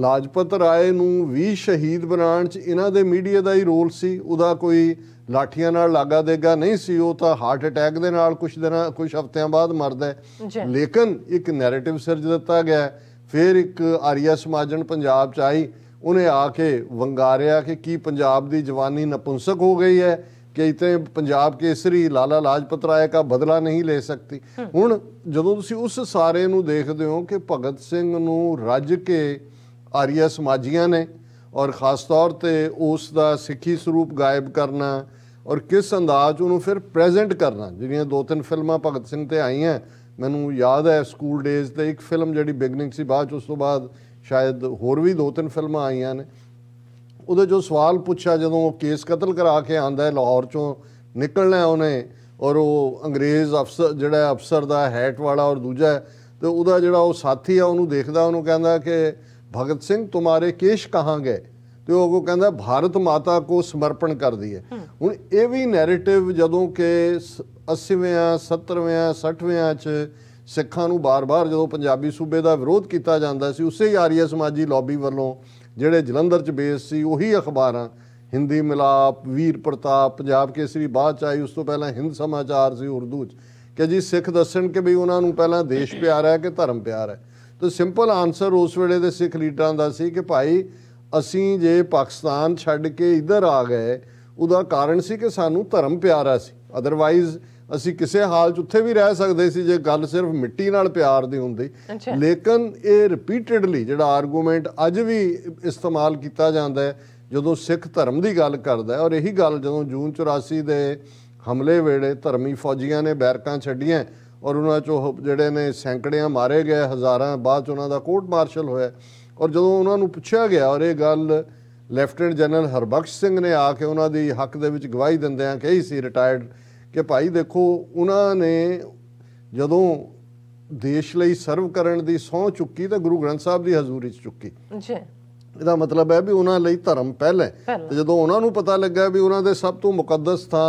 ਲਾਜਪਤ ਰਾਏ ਨੂੰ ਵੀ ਸ਼ਹੀਦ ਬਣਾਉਣ 'ਚ ਇਹਨਾਂ ਦੇ ਮੀਡੀਆ ਦਾ ਹੀ ਰੋਲ ਸੀ ਉਹਦਾ ਕੋਈ ਲਾਠੀਆਂ ਨਾਲ ਲਾਗਾ ਦੇਗਾ ਨਹੀਂ ਸੀ ਉਹ ਤਾਂ ਹਾਰਟ ਅਟੈਕ ਦੇ ਨਾਲ ਕੁਝ ਦਿਨਾਂ ਕੁਝ ਹਫ਼ਤਿਆਂ ਬਾਅਦ ਮਰਦਾ ਹੈ ਲੇਕਿਨ ਇੱਕ ਨੈਰੇਟਿਵ ਸਿਰਜ ਦਿੱਤਾ ਗਿਆ ਫਿਰ ਇੱਕ ਆਰੀਆ ਸਮਾਜਨ ਪੰਜਾਬ 'ਚ ਆਈ ਉਹਨੇ ਆ ਕੇ ਵੰਗਾਰਿਆ ਕਿ ਕੀ ਪੰਜਾਬ ਦੀ ਜਵਾਨੀ ਨਪੁੰਸਕ ਹੋ ਗਈ ਹੈ ਕਿ ਇਤੇ ਪੰਜਾਬ ਕੇਸਰੀ ਲਾਲਾ ਲਾਜਪਤ ਰਾਏ ਦਾ ਬਦਲਾ ਨਹੀਂ ਲੈ ਸਕਦੀ ਹੁਣ ਜਦੋਂ ਤੁਸੀਂ ਉਸ ਸਾਰੇ ਨੂੰ ਦੇਖਦੇ ਹੋ ਕਿ ਭਗਤ ਸਿੰਘ ਨੂੰ ਰੱਜ ਕੇ ਆਰੀਆ ਸਮਾਜੀਆਂ ਨੇ ਔਰ ਖਾਸ ਤੌਰ ਤੇ ਉਸ ਦਾ ਸਿੱਖੀ ਸਰੂਪ ਗਾਇਬ ਕਰਨਾ ਔਰ ਕਿਸ ਅੰਦਾਜ਼ ਉਹਨੂੰ ਫਿਰ ਪ੍ਰੈਜ਼ੈਂਟ ਕਰਨਾ ਜਿਹੜੀਆਂ ਦੋ ਤਿੰਨ ਫਿਲਮਾਂ ਭਗਤ ਸਿੰਘ ਤੇ ਆਈਆਂ ਮੈਨੂੰ ਯਾਦ ਹੈ ਸਕੂਲ ਡੇਜ਼ ਤੇ ਇੱਕ ਫਿਲਮ ਜਿਹੜੀ ਬਿਗਨਿੰਗ ਸੀ ਬਾਅਦ ਉਸ ਤੋਂ ਬਾਅਦ ਸ਼ਾਇਦ ਹੋਰ ਵੀ ਦੋ ਤਿੰਨ ਫਿਲਮਾਂ ਆਈਆਂ ਨੇ ਉਹਦੇ ਜੋ ਸਵਾਲ ਪੁੱਛਿਆ ਜਦੋਂ ਉਹ ਕੇਸ ਕਤਲ ਕਰਾ ਕੇ ਆਂਦਾ ਹੈ ਲਾਹੌਰ ਚੋਂ ਨਿਕਲਣਾ ਉਹਨੇ ਔਰ ਉਹ ਅੰਗਰੇਜ਼ ਅਫਸਰ ਜਿਹੜਾ ਅਫਸਰ ਦਾ ਹੈਟ ਵਾਲਾ ਔਰ ਦੂਜਾ ਤੇ ਉਹਦਾ ਜਿਹੜਾ ਉਹ ਸਾਥੀ ਆ ਉਹਨੂੰ ਦੇਖਦਾ ਉਹਨੂੰ ਕਹਿੰਦਾ ਕਿ ਭਗਤ ਸਿੰਘ ਤੁਹਾਰੇ ਕੇਸ਼ ਕਹਾਂ ਗਏ ਤੇ ਉਹ ਕਹਿੰਦਾ ਭਾਰਤ ਮਾਤਾ ਕੋ ਸਮਰਪਣ ਕਰ ਦਈਏ ਹੁਣ ਇਹ ਵੀ ਨੈਰੇਟਿਵ ਜਦੋਂ ਕਿ 80ਵਿਆਂ 70ਵਿਆਂ 60ਵਿਆਂ ਚ ਸਿੱਖਾਂ ਨੂੰ ਬਾਰ-ਬਾਰ ਜਦੋਂ ਪੰਜਾਬੀ ਸੂਬੇ ਦਾ ਵਿਰੋਧ ਕੀਤਾ ਜਾਂਦਾ ਸੀ ਉਸੇ ਹੀ ਆਰੀਆ ਸਮਾਜੀ ਲੌਬੀ ਵੱਲੋਂ ਜਿਹੜੇ ਜਲੰਧਰ 'ਚ ਬੇਸ ਸੀ ਉਹੀ ਅਖਬਾਰਾਂ ਹਿੰਦੀ ਮਿਲਾਪ ਵੀਰ ਪ੍ਰਤਾਪ ਪੰਜਾਬ ਕੇਸਰੀ ਬਾਅਦ ਚ ਆਈ ਉਸ ਤੋਂ ਪਹਿਲਾਂ ਹਿੰਦ ਸਮਾਚਾਰ ਸੀ ਉਰਦੂ 'ਚ ਕਿ ਜੀ ਸਿੱਖ ਦੱਸਣ ਕਿ ਵੀ ਉਹਨਾਂ ਨੂੰ ਪਹਿਲਾਂ ਦੇਸ਼ ਪਿਆਰ ਹੈ ਕਿ ਧਰਮ ਪਿਆਰ ਹੈ ਤਾਂ ਸਿੰਪਲ ਆਨਸਰ ਉਸ ਵੇਲੇ ਦੇ ਸਿੱਖ ਲੀਡਰਾਂ ਦਾ ਸੀ ਕਿ ਭਾਈ ਅਸੀਂ ਜੇ ਪਾਕਿਸਤਾਨ ਛੱਡ ਕੇ ਇੱਧਰ ਆ ਗਏ ਉਹਦਾ ਕਾਰਨ ਸੀ ਕਿ ਸਾਨੂੰ ਧਰਮ ਪਿਆਰਾ ਸੀ ਅਦਰਵਾਈਜ਼ ਅਸੀਂ ਕਿਸੇ ਹਾਲ 'ਚ ਉੱਥੇ ਵੀ ਰਹਿ ਸਕਦੇ ਸੀ ਜੇ ਗੱਲ ਸਿਰਫ ਮਿੱਟੀ ਨਾਲ ਪਿਆਰ ਦੀ ਹੁੰਦੀ ਲੇਕਿਨ ਇਹ ਰਿਪੀਟਿਡਲੀ ਜਿਹੜਾ ਆਰਗੂਮੈਂਟ ਅੱਜ ਵੀ ਇਸਤੇਮਾਲ ਕੀਤਾ ਜਾਂਦਾ ਜਦੋਂ ਸਿੱਖ ਧਰਮ ਦੀ ਗੱਲ ਕਰਦਾ ਔਰ ਇਹੀ ਗੱਲ ਜਦੋਂ ਜੂਨ 84 ਦੇ ਹਮਲੇ ਵੇਲੇ ਧਰਮੀ ਫੌਜੀਆਂ ਨੇ ਬੈਰਕਾਂ ਛੱਡੀਆਂ ਔਰ ਉਹਨਾਂ ਚੋਂ ਜਿਹੜੇ ਨੇ ਸੈਂਕੜਿਆਂ ਮਾਰੇ ਗਏ ਹਜ਼ਾਰਾਂ ਬਾਅਦ ਚ ਉਹਨਾਂ ਦਾ ਕੋਰਟ ਮਾਰਸ਼ਲ ਹੋਇਆ ਔਰ ਜਦੋਂ ਉਹਨਾਂ ਨੂੰ ਪੁੱਛਿਆ ਗਿਆ ਔਰ ਇਹ ਗੱਲ ਲੈਫਟੀਨੈਂਟ ਜਨਰਲ ਹਰਬਖਸ਼ ਸਿੰਘ ਨੇ ਆ ਕੇ ਉਹਨਾਂ ਦੀ ਹੱਕ ਦੇ ਵਿੱਚ ਗਵਾਹੀ ਦਿੰਦਿਆਂ ਕਹੀ ਸੀ ਰਿਟਾਇਰਡ ਕਿ ਭਾਈ ਦੇਖੋ ਉਹਨਾਂ ਨੇ ਜਦੋਂ ਦੇਸ਼ ਲਈ ਸਰਵ ਕਰਨ ਦੀ ਸੌਂ ਚੁੱਕੀ ਤਾਂ ਗੁਰੂ ਗ੍ਰੰਥ ਸਾਹਿਬ ਦੀ ਹਜ਼ੂਰੀ ਚ ਚੁੱਕੀ ਜੀ ਇਹਦਾ ਮਤਲਬ ਹੈ ਵੀ ਉਹਨਾਂ ਲਈ ਧਰਮ ਪਹਿਲੇ ਤੇ ਜਦੋਂ ਉਹਨਾਂ ਨੂੰ ਪਤਾ ਲੱਗਾ ਵੀ ਉਹਨਾਂ ਦੇ ਸਭ ਤੋਂ ਮੁਕੱਦਸ ਥਾਂ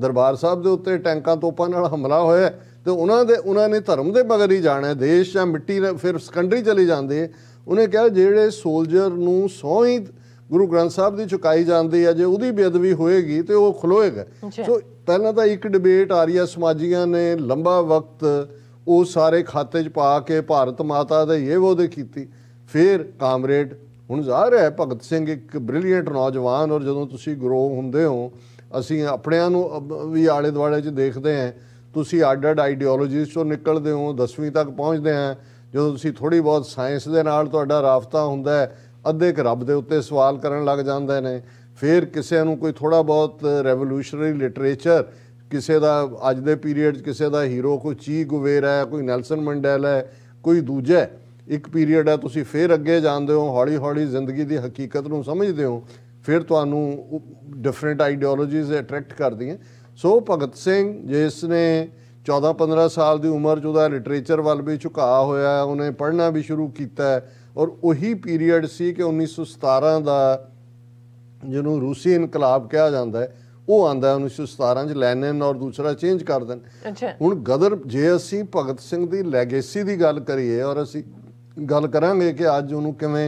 ਦਰਬਾਰ ਸਾਹਿਬ ਦੇ ਉੱਤੇ ਟੈਂਕਾਂ ਤੋਪਾਂ ਨਾਲ ਹਮਲਾ ਹੋਇਆ ਤੇ ਉਹਨਾਂ ਦੇ ਉਹਨਾਂ ਨੇ ਧਰਮ ਦੇ ਬਗਰ ਹੀ ਜਾਣਾ ਦੇਸ਼ ਜਾਂ ਮਿੱਟੀ ਫਿਰ ਸਕੰਡਰੀ ਚਲੇ ਜਾਂਦੇ ਉਹਨੇ ਕਿਹਾ ਜਿਹੜੇ ਸੋਲਜਰ ਨੂੰ ਸੌਂ ਹੀ ਗੁਰੂ ਗ੍ਰੰਥ ਸਾਹਿਬ ਦੀ ਚੁਕਾਈ ਜਾਂਦੀ ਹੈ ਜੇ ਉਹਦੀ ਬੇਅਦਬੀ ਹੋਏਗੀ ਤੇ ਉਹ ਖਲੋਏਗਾ ਸੋ ਪਹਿਲਾਂ ਤਾਂ ਇੱਕ ਡਿਬੇਟ ਆ ਰਹੀ ਹੈ ਸਮਾਜੀਆਂ ਨੇ ਲੰਬਾ ਵਕਤ ਉਹ ਸਾਰੇ ਖਾਤੇ 'ਚ ਪਾ ਕੇ ਭਾਰਤ ਮਾਤਾ ਦਾ ਇਹ ਵੋਦੇ ਕੀਤੀ ਫਿਰ ਕਾਮਰੇਡ ਹੁਣ ਜ਼ਾਹਰ ਹੈ ਭਗਤ ਸਿੰਘ ਇੱਕ ਬ੍ਰਿਲੀਅੰਟ ਨੌਜਵਾਨ ਔਰ ਜਦੋਂ ਤੁਸੀਂ ਗਰੋ ਹੁੰਦੇ ਹੋ ਅਸੀਂ ਆਪਣਿਆਂ ਨੂੰ ਵੀ ਆਲੇ ਦੁਆਲੇ 'ਚ ਦੇਖਦੇ ਆਂ ਤੁਸੀਂ ਅੱਡ ਆਈਡੀਓਲੋਜੀਸ ਤੋਂ ਨਿਕਲਦੇ ਹੋ 10ਵੀਂ ਤੱਕ ਪਹੁੰਚਦੇ ਆਂ ਜਦੋਂ ਤੁਸੀਂ ਥੋੜੀ ਬਹੁਤ ਸਾਇੰਸ ਦੇ ਨਾਲ ਤੁਹਾਡਾ ਰਾਫਤਾ ਹੁੰਦਾ ਹੈ ਅੱਧੇ ਇੱਕ ਰੱਬ ਦੇ ਉੱਤੇ ਸਵਾਲ ਕਰਨ ਲੱਗ ਜਾਂਦੇ ਨੇ ਫਿਰ ਕਿਸੇ ਨੂੰ ਕੋਈ ਥੋੜਾ ਬਹੁਤ ਰੈਵੋਲੂਸ਼ਨਰੀ ਲਿਟਰੇਚਰ ਕਿਸੇ ਦਾ ਅੱਜ ਦੇ ਪੀਰੀਅਡ ਕਿਸੇ ਦਾ ਹੀਰੋ ਕੋਈ ਚੀ ਗੁਵੇਰਾ ਹੈ ਕੋਈ ਨੈਲਸਨ ਮੰਡੇਲਾ ਹੈ ਕੋਈ ਦੂਜਾ ਇੱਕ ਪੀਰੀਅਡ ਹੈ ਤੁਸੀਂ ਫਿਰ ਅੱਗੇ ਜਾਂਦੇ ਹੋ ਹੌਲੀ ਹੌਲੀ ਜ਼ਿੰਦਗੀ ਦੀ ਹਕੀਕਤ ਨੂੰ ਸਮਝਦੇ ਹੋ ਫਿਰ ਤੁਹਾਨੂੰ ਡਿਫਰੈਂਟ ਆਈਡੀਓਲੋਜੀਜ਼ ਅਟਰੈਕਟ ਕਰਦੀਆਂ ਸੋ ਭਗਤ ਸਿੰਘ ਜਿਸ ਨੇ 14-15 ਸਾਲ ਦੀ ਉਮਰ ਚ ਉਹਦਾ ਲਿਟਰੇਚਰ ਵੱਲ ਵੀ ਝੁਕਾਅ ਹੋਇਆ ਉਹਨੇ ਪੜ੍ਹਨਾ ਵੀ ਸ਼ੁਰੂ ਕੀਤਾ ਹੈ ਔਰ ਉਹੀ ਪੀਰੀਅਡ ਸੀ ਕਿ 1917 ਦਾ ਜਿਹਨੂੰ ਰੂਸੀ ਇਨਕਲਾਬ ਕਿਹਾ ਜਾਂਦਾ ਹੈ ਉਹ ਆਂਦਾ 1917 ਚ ਲੈਨਨ ਔਰ ਦੂਸਰਾ ਚੇਂਜ ਕਰ ਦੇਣ ਹੁਣ ਗਦਰ ਜੇ ਅਸੀਂ ਭਗਤ ਸਿੰਘ ਦੀ ਲੈਗੇਸੀ ਦੀ ਗੱਲ ਕਰੀਏ ਔਰ ਅਸੀਂ ਗੱਲ ਕਰਾਂਗੇ ਕਿ ਅੱਜ ਉਹਨੂੰ ਕਿਵੇਂ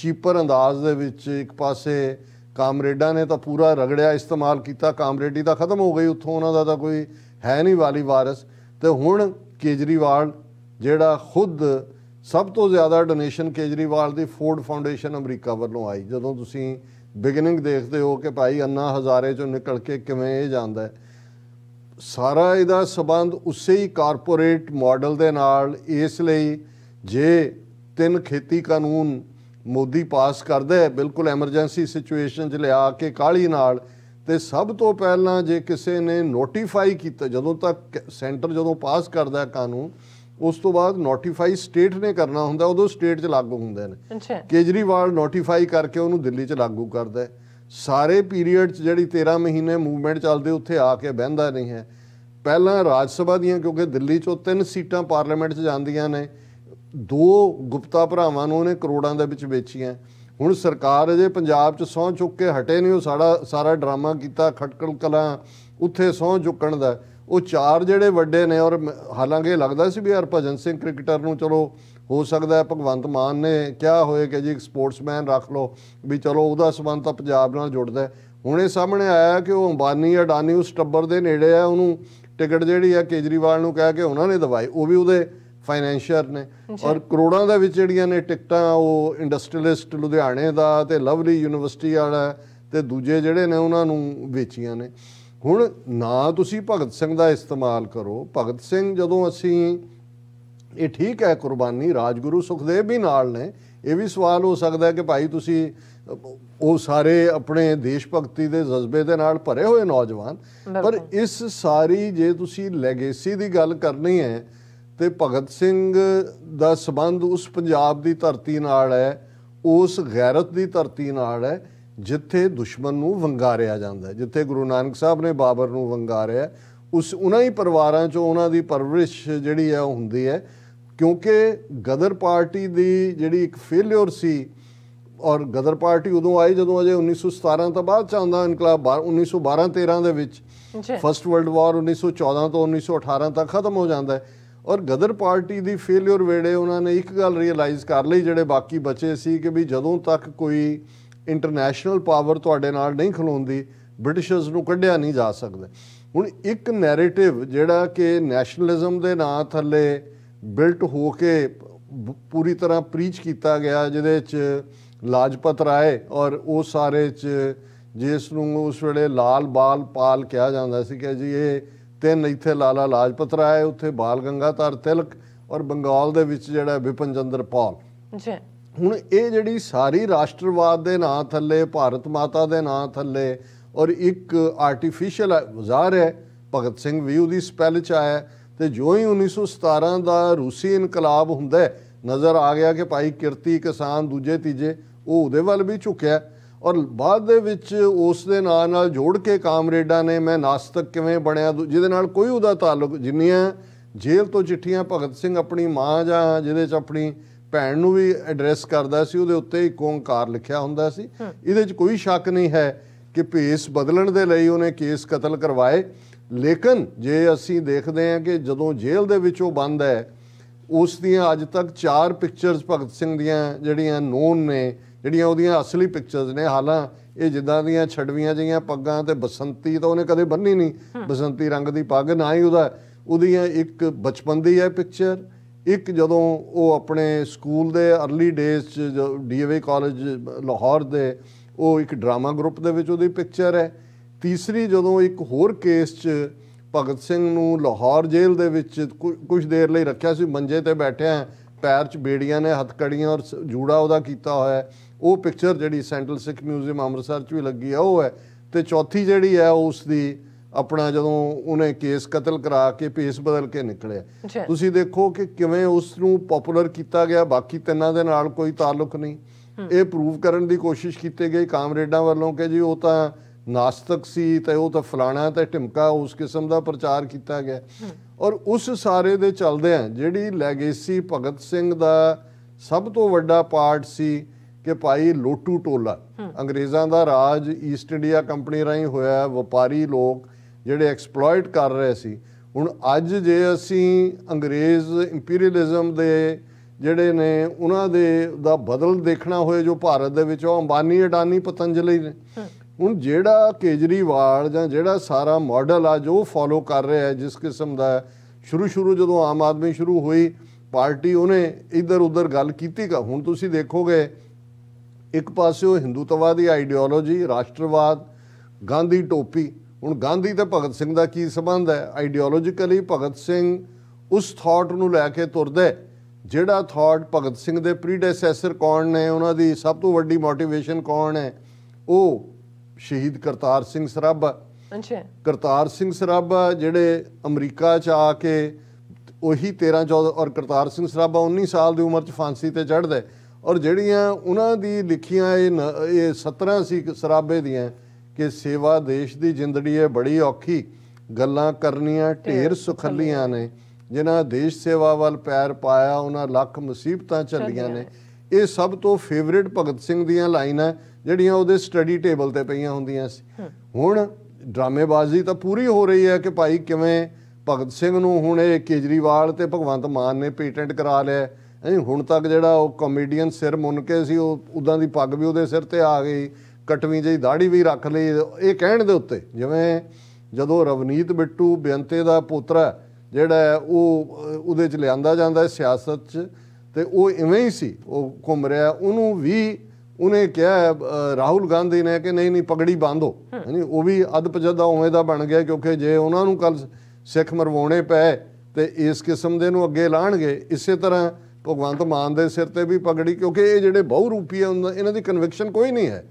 ਚੀਪਰ ਅੰਦਾਜ਼ ਦੇ ਵਿੱਚ ਇੱਕ ਪਾਸੇ ਕਾਮਰੇਡਾਂ ਨੇ ਤਾਂ ਪੂਰਾ ਰਗੜਿਆ ਇਸਤੇਮਾਲ ਕੀਤਾ ਕਾਮਰੇਡੀ ਤਾਂ ਖਤਮ ਹੋ ਗਈ ਉੱਥੋਂ ਉਹਨਾਂ ਦਾ ਤਾਂ ਕੋਈ ਹੈ ਨਹੀਂ ਵਾਲੀ ਵਾਰਸ ਤੇ ਹੁਣ ਕੇਜਰੀਵਾਲ ਜਿਹੜਾ ਖੁਦ ਸਭ ਤੋਂ ਜ਼ਿਆਦਾ ਡੋਨੇਸ਼ਨ ਕੇਜਰੀਵਾਲ ਦੀ ਫੋਰਡ ਫਾਊਂਡੇਸ਼ਨ ਅਮਰੀਕਾ ਵੱਲੋਂ ਆਈ ਜਦੋਂ ਤੁਸੀਂ ਬਿਗਨਿੰਗ ਦੇਖਦੇ ਹੋ ਕਿ ਭਾਈ ਅੰਨਾ ਹਜ਼ਾਰੇ ਚੋਂ ਨਿਕਲ ਕੇ ਕਿਵੇਂ ਇਹ ਜਾਂਦਾ ਹੈ ਸਾਰਾ ਇਹਦਾ ਸਬੰਧ ਉਸੇ ਹੀ ਕਾਰਪੋਰੇਟ ਮਾਡਲ ਦੇ ਨਾਲ ਇਸ ਲਈ ਜੇ ਤਿੰਨ ਖੇਤੀ ਕਾਨੂੰਨ ਮੋਦੀ ਪਾਸ ਕਰਦਾ ਹੈ ਬਿਲਕੁਲ ਐਮਰਜੈਂਸੀ ਸਿਚੁਏਸ਼ਨ 'ਚ ਲਿਆ ਕੇ ਕਾਲੀ ਨਾਲ ਤੇ ਸਭ ਤੋਂ ਪਹਿਲਾਂ ਜੇ ਕਿਸੇ ਨੇ ਨੋਟੀਫਾਈ ਕੀਤਾ ਜਦੋਂ ਤੱਕ ਸੈਂਟਰ ਜਦੋਂ ਪਾਸ ਕਰਦਾ ਕਾਨੂੰਨ ਉਸ ਤੋਂ ਬਾਅਦ ਨੋਟੀਫਾਈ ਸਟੇਟ ਨੇ ਕਰਨਾ ਹੁੰਦਾ ਉਦੋਂ ਸਟੇਟ 'ਚ ਲਾਗੂ ਹੁੰਦੇ ਨੇ ਕੇਜਰੀਵਾਲ ਨੋਟੀਫਾਈ ਕਰਕੇ ਉਹਨੂੰ ਦਿੱਲੀ 'ਚ ਲਾਗੂ ਕਰਦਾ ਸਾਰੇ ਪੀਰੀਅਡ 'ਚ ਜਿਹੜੀ 13 ਮਹੀਨੇ ਮੂਵਮੈਂਟ ਚੱਲਦੇ ਉੱਥੇ ਆ ਕੇ ਬਹਿੰਦਾ ਨਹੀਂ ਹੈ ਪਹਿਲਾਂ ਰਾਜ ਸਭਾ ਦੀਆਂ ਕਿਉਂਕਿ ਦਿੱਲੀ 'ਚੋਂ ਤਿੰਨ ਸੀਟਾਂ ਪਾਰਲੀਮੈਂਟ 'ਚ ਜਾਂਦੀਆਂ ਨੇ ਦੋ ਗੁਪਤਾ ਭਰਾਵਾਂ ਨੂੰ ਉਹਨੇ ਕਰੋੜਾਂ ਦੇ ਵਿੱਚ ਵੇਚੀਆਂ ਹੁਣ ਸਰਕਾਰ ਅਜੇ ਪੰਜਾਬ 'ਚ ਸੌਂ ਚੁੱਕ ਕੇ ਹਟੇ ਨਹੀਂ ਉਹ ਸਾਡਾ ਸਾਰਾ ਡਰਾਮਾ ਕੀਤਾ ਖਟਕੜ ਕਲਾ ਉੱਥੇ ਸੌਂ ਚੁੱਕਣ ਦਾ ਉਹ ਚਾਰ ਜਿਹੜੇ ਵੱਡੇ ਨੇ ਔਰ ਹਾਲਾਂਕਿ ਲੱਗਦਾ ਸੀ ਵੀ ਹਰਭਜਨ ਸਿੰਘ ਕ੍ਰਿਕਟਰ ਨੂੰ ਚਲੋ ਹੋ ਸਕਦਾ ਹੈ ਭਗਵੰਤ ਮਾਨ ਨੇ ਕਿਹਾ ਹੋਏ ਕਿ ਜੀ ਇੱਕ ਸਪੋਰਟਸਮੈਨ ਰੱਖ ਲਓ ਵੀ ਚਲੋ ਉਹਦਾ ਸਬੰਧ ਤਾਂ ਪੰਜਾਬ ਨਾਲ ਜੁੜਦਾ ਹੁਣ ਇਹ ਸਾਹਮਣੇ ਆਇਆ ਕਿ ਉਹ ਅੰਬਾਨੀ ਅਡਾਨੀ ਉਸ ਟੱਬਰ ਦੇ ਨੇੜੇ ਆ ਉਹਨੂੰ ਟਿਕਟ ਜਿਹੜੀ ਆ ਕੇਜਰੀਵਾਲ ਨੂੰ ਕਹਿ ਕੇ ਉਹਨਾਂ ਨੇ ਦਵਾਈ ਉਹ ਵੀ ਉਹਦੇ ਫਾਈਨੈਂਸ਼ੀਅਰ ਨੇ ਔਰ ਕਰੋੜਾਂ ਦੇ ਵਿੱਚ ਜਿਹੜੀਆਂ ਨੇ ਟਿਕਟਾਂ ਉਹ ਇੰਡਸਟਰੀਅਲਿਸਟ ਲੁਧਿਆਣੇ ਦਾ ਤੇ ਲਵਲੀ ਯੂਨੀਵਰਸਿਟੀ ਵਾਲਾ ਤੇ ਦੂਜੇ ਜਿਹੜੇ ਨੇ ਉਹਨਾਂ ਨੂੰ ਵੇਚੀਆਂ ਨੇ ਹੁਣ ਨਾ ਤੁਸੀਂ ਭਗਤ ਸਿੰਘ ਦਾ ਇਸਤੇਮਾਲ ਕਰੋ ਭਗਤ ਸਿੰਘ ਜਦੋਂ ਅਸੀਂ ਇਹ ਠੀਕ ਹੈ ਕੁਰਬਾਨੀ ਰਾਜਗੁਰੂ ਸੁਖਦੇਵ ਵੀ ਨਾਲ ਨੇ ਇਹ ਵੀ ਸਵਾਲ ਹੋ ਸਕਦਾ ਹੈ ਕਿ ਭਾਈ ਤੁਸੀਂ ਉਹ ਸਾਰੇ ਆਪਣੇ ਦੇਸ਼ ਭਗਤੀ ਦੇ ਜਜ਼ਬੇ ਦੇ ਨਾਲ ਭਰੇ ਹੋਏ ਨੌਜਵਾਨ ਪਰ ਇਸ ਸਾਰੀ ਜੇ ਤੁਸੀਂ ਲੈਗੇਸੀ ਦੀ ਗੱਲ ਕਰਨੀ ਹੈ ਤੇ ਭਗਤ ਸਿੰਘ ਦਾ ਸਬੰਧ ਉਸ ਪੰਜਾਬ ਦੀ ਧਰਤੀ ਨਾਲ ਹੈ ਉਸ ਗੈਰਤ ਦੀ ਧਰਤੀ ਨਾਲ ਹੈ ਜਿੱਥੇ ਦੁਸ਼ਮਣ ਨੂੰ ਵੰਗਾਰਿਆ ਜਾਂਦਾ ਹੈ ਜਿੱਥੇ ਗੁਰੂ ਨਾਨਕ ਸਾਹਿਬ ਨੇ ਬਾਬਰ ਨੂੰ ਵੰਗਾਰਿਆ ਉਸ ਉਹਨਾਂ ਹੀ ਪਰਿਵਾਰਾਂ ਚੋਂ ਉਹਨਾਂ ਦੀ ਪਰਵਰਿਸ਼ ਜਿਹੜੀ ਹੈ ਉਹ ਹੁੰਦੀ ਹੈ ਕਿਉਂਕਿ ਗਦਰ ਪਾਰਟੀ ਦੀ ਜਿਹੜੀ ਇੱਕ ਫੇਲਿਅਰ ਸੀ ਔਰ ਗਦਰ ਪਾਰਟੀ ਉਦੋਂ ਆਈ ਜਦੋਂ ਅਜੇ 1917 ਤੋਂ ਬਾਅਦ ਚਾਹੁੰਦਾ ਇਨਕਲਾਬ 1912 13 ਦੇ ਵਿੱਚ ਫਸਟ ਵਰਲਡ ਵਾਰ 1914 ਤੋਂ 1918 ਤੱਕ ਖਤਮ ਹੋ ਜਾਂਦਾ ਹੈ ਔਰ ਗਦਰ ਪਾਰਟੀ ਦੀ ਫੇਲਿਅਰ ਵੇੜੇ ਉਹਨਾਂ ਨੇ ਇੱਕ ਗੱਲ ਰਿਅਲਾਈਜ਼ ਕਰ ਲਈ ਜਿਹੜੇ ਬਾਕੀ ਬਚੇ ਸੀ ਕਿ ਵੀ ਜਦੋਂ ਤੱਕ ਕੋਈ ਇੰਟਰਨੈਸ਼ਨਲ ਪਾਵਰ ਤੁਹਾਡੇ ਨਾਲ ਨਹੀਂ ਖਲੋਂਦੀ ਬ੍ਰਿਟਿਸ਼ਰਸ ਨੂੰ ਕੱਢਿਆ ਨਹੀਂ ਜਾ ਸਕਦਾ ਹੁਣ ਇੱਕ ਨੈਰੇਟਿਵ ਜਿਹੜਾ ਕਿ ਨੈਸ਼ਨਲਿਜ਼ਮ ਦੇ ਨਾਂ ਥੱਲੇ ਬਿਲਟ ਹੋ ਕੇ ਪੂਰੀ ਤਰ੍ਹਾਂ ਪ੍ਰੀਚ ਕੀਤਾ ਗਿਆ ਜਿਹਦੇ ਵਿੱਚ ਲਾਜਪਤ ਰਾਏ ਔਰ ਉਹ ਸਾਰੇ ਚ ਜਿਸ ਨੂੰ ਉਸ ਵੇਲੇ ਲਾਲ ਬਾਲ ਪਾਲ ਕਿਹਾ ਜਾਂਦਾ ਸੀ ਕਿ ਜੀ ਇਹ ਤਿੰਨ ਇੱਥੇ ਲਾਲਾ ਲਾਜਪਤ ਰਾਏ ਉੱਥੇ ਬਾਲ ਗੰਗਾਧਰ ਤਿਲਕ ਔਰ ਬੰਗਾਲ ਦੇ ਵਿੱਚ ਜਿਹੜਾ ਵਿਪਨ ਚੰਦਰ ਪਾਲ ਜੀ ਹੁਣ ਇਹ ਜਿਹੜੀ ਸਾਰੀ ਰਾਸ਼ਟਰਵਾਦ ਦੇ ਨਾਂ ਥੱਲੇ ਭਾਰਤ ਮਾਤਾ ਦੇ ਨਾਂ ਥੱਲੇ ਔਰ ਇੱਕ ਆਰਟੀਫੀਸ਼ੀਅਲ ਵਜ਼ਾਰ ਹੈ ਭਗਤ ਸਿੰਘ ਵੀ ਉਹਦੀ ਸਪੈਲ ਚ ਆਇਆ ਤੇ ਜੋ ਹੀ 1917 ਦਾ ਰੂਸੀ ਇਨਕਲਾਬ ਹੁੰਦਾ ਨਜ਼ਰ ਆ ਗਿਆ ਕਿ ਭਾਈ ਕਿਰਤੀ ਕਿਸਾਨ ਦੂਜੇ ਤੀਜੇ ਉਹ ਉਹਦੇ ਵੱਲ ਵੀ ਝੁਕਿਆ ਔਰ ਬਾਅਦ ਦੇ ਵਿੱਚ ਉਸ ਦੇ ਨਾਂ ਨਾਲ ਜੋੜ ਕੇ ਕਾਮਰੇਡਾਂ ਨੇ ਮੈਂ ਨਾਸਤਕ ਕਿਵੇਂ ਬਣਿਆ ਜਿਹਦੇ ਨਾਲ ਕੋਈ ਉਹਦਾ ਤਾਲੁਕ ਜਿੰਨੀਆਂ ਜੇਲ੍ਹ ਤੋਂ ਚਿੱਠੀਆਂ ਭਗਤ ਸਿੰਘ ਆਪਣੀ ਮਾਂ ਜਾਂ ਜਿਹਦੇ ਚ ਆਪਣੀ ਭੈਣ ਨੂੰ ਵੀ ਐਡਰੈਸ ਕਰਦਾ ਸੀ ਉਹਦੇ ਉੱਤੇ ਇੱਕ ਓੰਕਾਰ ਲਿਖਿਆ ਹੁੰਦਾ ਸੀ ਇਹਦੇ 'ਚ ਕੋਈ ਸ਼ੱਕ ਨਹੀਂ ਹੈ ਕਿ ਭੇਸ ਬਦਲਣ ਦੇ ਲਈ ਉਹਨੇ ਕੇਸ ਕਤਲ ਕਰਵਾਏ ਲੇਕਿਨ ਜੇ ਅਸੀਂ ਦੇਖਦੇ ਹਾਂ ਕਿ ਜਦੋਂ ਜੇਲ੍ਹ ਦੇ ਵਿੱਚ ਉਹ ਬੰਦ ਹੈ ਉਸ ਦੀਆਂ ਅੱਜ ਤੱਕ ਚਾਰ ਪਿਕਚਰਸ ਭਗਤ ਸਿੰਘ ਦੀਆਂ ਜਿਹੜੀਆਂ ਨੋਨ ਨੇ ਜਿਹੜੀਆਂ ਉਹਦੀਆਂ ਅਸਲੀ ਪਿਕਚਰਸ ਨੇ ਹਾਲਾਂ ਇਹ ਜਿੱਦਾਂ ਦੀਆਂ ਛੜਵੀਆਂ ਜਿਹੀਆਂ ਪੱਗਾਂ ਤੇ ਬਸੰਤੀ ਤਾਂ ਉਹਨੇ ਕਦੇ ਬੰਨੀ ਨਹੀਂ ਬਸੰਤੀ ਰੰਗ ਦੀ ਪੱਗ ਨਾ ਹੀ ਉਹਦਾ ਉਹਦੀਆਂ ਇੱਕ ਬਚਪਨ ਦੀ ਹੈ ਪਿਕਚਰ ਇੱਕ ਜਦੋਂ ਉਹ ਆਪਣੇ ਸਕੂਲ ਦੇ ਅਰਲੀ ਡੇਜ਼ ਚ ਡੀਏਵੀ ਕਾਲਜ ਲਾਹੌਰ ਦੇ ਉਹ ਇੱਕ ਡਰਾਮਾ ਗਰੁੱਪ ਦੇ ਵਿੱਚ ਉਹਦੀ ਪਿਕਚਰ ਹੈ ਤੀਸਰੀ ਜਦੋਂ ਇੱਕ ਹੋਰ ਕੇਸ 'ਚ ਭਗਤ ਸਿੰਘ ਨੂੰ ਲਾਹੌਰ ਜੇਲ੍ਹ ਦੇ ਵਿੱਚ ਕੁਝ ਦੇਰ ਲਈ ਰੱਖਿਆ ਸੀ ਮੰਜੇ ਤੇ ਬੈਠਿਆ ਪੈਰ 'ਚ ਬੇੜੀਆਂ ਨੇ ਹੱਥਕੜੀਆਂ ਔਰ ਜੂੜਾ ਉਹਦਾ ਕੀਤਾ ਹੋਇਆ ਉਹ ਪਿਕਚਰ ਜਿਹੜੀ ਸੈਂਟਰਲ ਸਿੱਖ ਮਿਊਜ਼ੀਅਮ ਅੰਮ੍ਰਿਤਸਰ 'ਚ ਵੀ ਲੱਗੀ ਆ ਉਹ ਹੈ ਤੇ ਚੌਥੀ ਜਿਹੜੀ ਹੈ ਉਸ ਦੀ ਆਪਣਾ ਜਦੋਂ ਉਹਨੇ ਕੇਸ ਕਤਲ ਕਰਾ ਕੇ ਪੇਸ ਬਦਲ ਕੇ ਨਿਕਲਿਆ ਤੁਸੀਂ ਦੇਖੋ ਕਿ ਕਿਵੇਂ ਉਸ ਨੂੰ ਪਪੂਲਰ ਕੀਤਾ ਗਿਆ ਬਾਕੀ ਤਿੰਨਾਂ ਦੇ ਨਾਲ ਕੋਈ ਤਾਲੁਕ ਨਹੀਂ ਇਹ ਪ੍ਰੂਫ ਕਰਨ ਦੀ ਕੋਸ਼ਿਸ਼ ਕੀਤੀ ਗਈ ਕਾਮਰੇਡਾਂ ਵੱਲੋਂ ਕਿ ਜੀ ਉਹ ਤਾਂ ਨਾਸਤਕ ਸੀ ਤੇ ਉਹ ਤਾਂ ਫਲਾਣਾ ਤੇ ਢਿਮਕਾ ਉਸ ਕਿਸਮ ਦਾ ਪ੍ਰਚਾਰ ਕੀਤਾ ਗਿਆ ਔਰ ਉਸ ਸਾਰੇ ਦੇ ਚੱਲਦੇ ਆ ਜਿਹੜੀ ਲੈਗੇਸੀ ਭਗਤ ਸਿੰਘ ਦਾ ਸਭ ਤੋਂ ਵੱਡਾ ਪਾਰਟ ਸੀ ਕਿ ਭਾਈ ਲੋਟੂ ਟੋਲਾ ਅੰਗਰੇਜ਼ਾਂ ਦਾ ਰਾਜ ਈਸਟ ਇੰਡੀਆ ਕੰਪਨੀ ਰਾਹੀਂ ਹੋਇਆ ਵਪਾਰੀ ਲੋਕ ਜਿਹੜੇ ਐਕਸਪਲੋਇਟ ਕਰ ਰਹੇ ਸੀ ਹੁਣ ਅੱਜ ਜੇ ਅਸੀਂ ਅੰਗਰੇਜ਼ ਇੰਪੀਰੀਅਲਿਜ਼ਮ ਦੇ ਜਿਹੜੇ ਨੇ ਉਹਨਾਂ ਦੇ ਦਾ ਬਦਲ ਦੇਖਣਾ ਹੋਏ ਜੋ ਭਾਰਤ ਦੇ ਵਿੱਚ ਉਹ ਅੰਬਾਨੀ ਅਡਾਨੀ ਪਤੰਜਲੀ ਨੇ ਹੁਣ ਜਿਹੜਾ ਕੇਜਰੀਵਾਲ ਜਾਂ ਜਿਹੜਾ ਸਾਰਾ ਮਾਡਲ ਆ ਜੋ ਫਾਲੋ ਕਰ ਰਿਹਾ ਹੈ ਜਿਸ ਕਿਸਮ ਦਾ ਸ਼ੁਰੂ ਸ਼ੁਰੂ ਜਦੋਂ ਆਮ ਆਦਮੀ ਸ਼ੁਰੂ ਹੋਈ ਪਾਰਟੀ ਉਹਨੇ ਇੱਧਰ ਉੱਧਰ ਗੱਲ ਕੀਤੀ ਕਾ ਹੁਣ ਤੁਸੀਂ ਦੇਖੋਗੇ ਇੱਕ ਪਾਸੇ ਉਹ ਹਿੰਦੂਤਵਾਦੀ ਆਈਡੀਓਲੋਜੀ ਰਾਸ਼ਟਰਵਾਦ ਗਾਂਧੀ ਟੋਪੀ ਹੁਣ ਗਾਂਧੀ ਤੇ ਭਗਤ ਸਿੰਘ ਦਾ ਕੀ ਸਬੰਧ ਹੈ ਆਈਡੀਓਲੋਜੀਕਲੀ ਭਗਤ ਸਿੰਘ ਉਸ ਥਾਟ ਨੂੰ ਲੈ ਕੇ ਤੁਰਦਾ ਜਿਹੜਾ ਥਾਟ ਭਗਤ ਸਿੰਘ ਦੇ ਪ੍ਰੀਡੈਸੈਸਰ ਕੌਣ ਨੇ ਉਹਨਾਂ ਦੀ ਸਭ ਤੋਂ ਵੱਡੀ ਮੋਟੀਵੇਸ਼ਨ ਕੌਣ ਹੈ ਉਹ ਸ਼ਹੀਦ ਕਰਤਾਰ ਸਿੰਘ ਸਰਾਭਾ ਅੱਛਾ ਕਰਤਾਰ ਸਿੰਘ ਸਰਾਭਾ ਜਿਹੜੇ ਅਮਰੀਕਾ ਚ ਆ ਕੇ ਉਹੀ 13 14 ਔਰ ਕਰਤਾਰ ਸਿੰਘ ਸਰਾਭਾ 19 ਸਾਲ ਦੀ ਉਮਰ ਚ ਫਾਂਸੀ ਤੇ ਚੜਦੇ ਔਰ ਜਿਹੜੀਆਂ ਉਹਨਾਂ ਦੀ ਲਿਖੀਆਂ ਇਹ ਇਹ 17 ਸੀ ਸਰਾਭੇ ਦੀਆਂ ਕਿ ਸੇਵਾ ਦੇਸ਼ ਦੀ ਜਿੰਦੜੀ ਹੈ ਬੜੀ ਔਖੀ ਗੱਲਾਂ ਕਰਨੀਆਂ ਢੇਰ ਸੁਖੱਲੀਆਂ ਨੇ ਜਿਨ੍ਹਾਂ ਦੇਸ਼ ਸੇਵਾ ਵੱਲ ਪੈਰ ਪਾਇਆ ਉਹਨਾਂ ਲੱਖ ਮੁਸੀਬਤਾਂ ਚੱਲੀਆਂ ਨੇ ਇਹ ਸਭ ਤੋਂ ਫੇਵਰਿਟ ਭਗਤ ਸਿੰਘ ਦੀਆਂ ਲਾਈਨਾਂ ਜਿਹੜੀਆਂ ਉਹਦੇ ਸਟੱਡੀ ਟੇਬਲ ਤੇ ਪਈਆਂ ਹੁੰਦੀਆਂ ਸੀ ਹੁਣ ਡਰਾਮੇਬਾਜ਼ੀ ਤਾਂ ਪੂਰੀ ਹੋ ਰਹੀ ਹੈ ਕਿ ਭਾਈ ਕਿਵੇਂ ਭਗਤ ਸਿੰਘ ਨੂੰ ਹੁਣ ਇਹ ਕੇਜਰੀਵਾਲ ਤੇ ਭਗਵੰਤ ਮਾਨ ਨੇ ਪੇਟੈਂਟ ਕਰਾ ਲਿਆ ਹੈ ਹੁਣ ਤੱਕ ਜਿਹੜਾ ਉਹ ਕਾਮੇਡੀਅਨ ਸਿਰ ਮੁੰਨ ਕੇ ਸੀ ਉਹ ਉਦਾਂ ਦੀ ਪੱਗ ਵੀ ਉਹਦੇ ਸਿਰ ਤੇ ਆ ਗਈ ਕਟਵੀਂ ਜਿਹੀ ਦਾੜੀ ਵੀ ਰੱਖ ਲਈ ਇਹ ਕਹਿਣ ਦੇ ਉੱਤੇ ਜਿਵੇਂ ਜਦੋਂ ਰਵਨੀਤ ਬਿੱਟੂ ਬੇਅੰਤੇ ਦਾ ਪੋਤਰਾ ਜਿਹੜਾ ਉਹ ਉਹਦੇ ਚ ਲਿਆਂਦਾ ਜਾਂਦਾ ਹੈ ਸਿਆਸਤ ਚ ਤੇ ਉਹ ਇਵੇਂ ਹੀ ਸੀ ਉਹ ਘੁੰਮ ਰਿਹਾ ਉਹਨੂੰ ਵੀ ਉਹਨੇ ਕਿਹਾ ਰਾਹੁਲ ਗਾਂਧੀ ਨੇ ਕਿ ਨਹੀਂ ਨਹੀਂ ਪਗੜੀ ਬਾਂਧੋ ਹਾਂਜੀ ਉਹ ਵੀ ਅਧ ਪਜਦਾ ਉਵੇਂ ਦਾ ਬਣ ਗਿਆ ਕਿਉਂਕਿ ਜੇ ਉਹਨਾਂ ਨੂੰ ਕੱਲ ਸਿੱਖ ਮਰਵਾਉਣੇ ਪਏ ਤੇ ਇਸ ਕਿਸਮ ਦੇ ਨੂੰ ਅੱਗੇ ਲਾਣਗੇ ਇਸੇ ਤਰ੍ਹਾਂ ਭਗਵੰਤ ਮਾਨ ਦੇ ਸਿਰ ਤੇ ਵੀ ਪਗੜੀ ਕਿਉਂਕਿ ਇਹ ਜਿਹੜੇ ਬਹੁ ਰੂਪੀ ਆ ਇਹਨਾਂ ਦੀ ਕਨਵਿਕਸ਼ਨ ਕੋਈ ਨਹੀਂ ਹੈ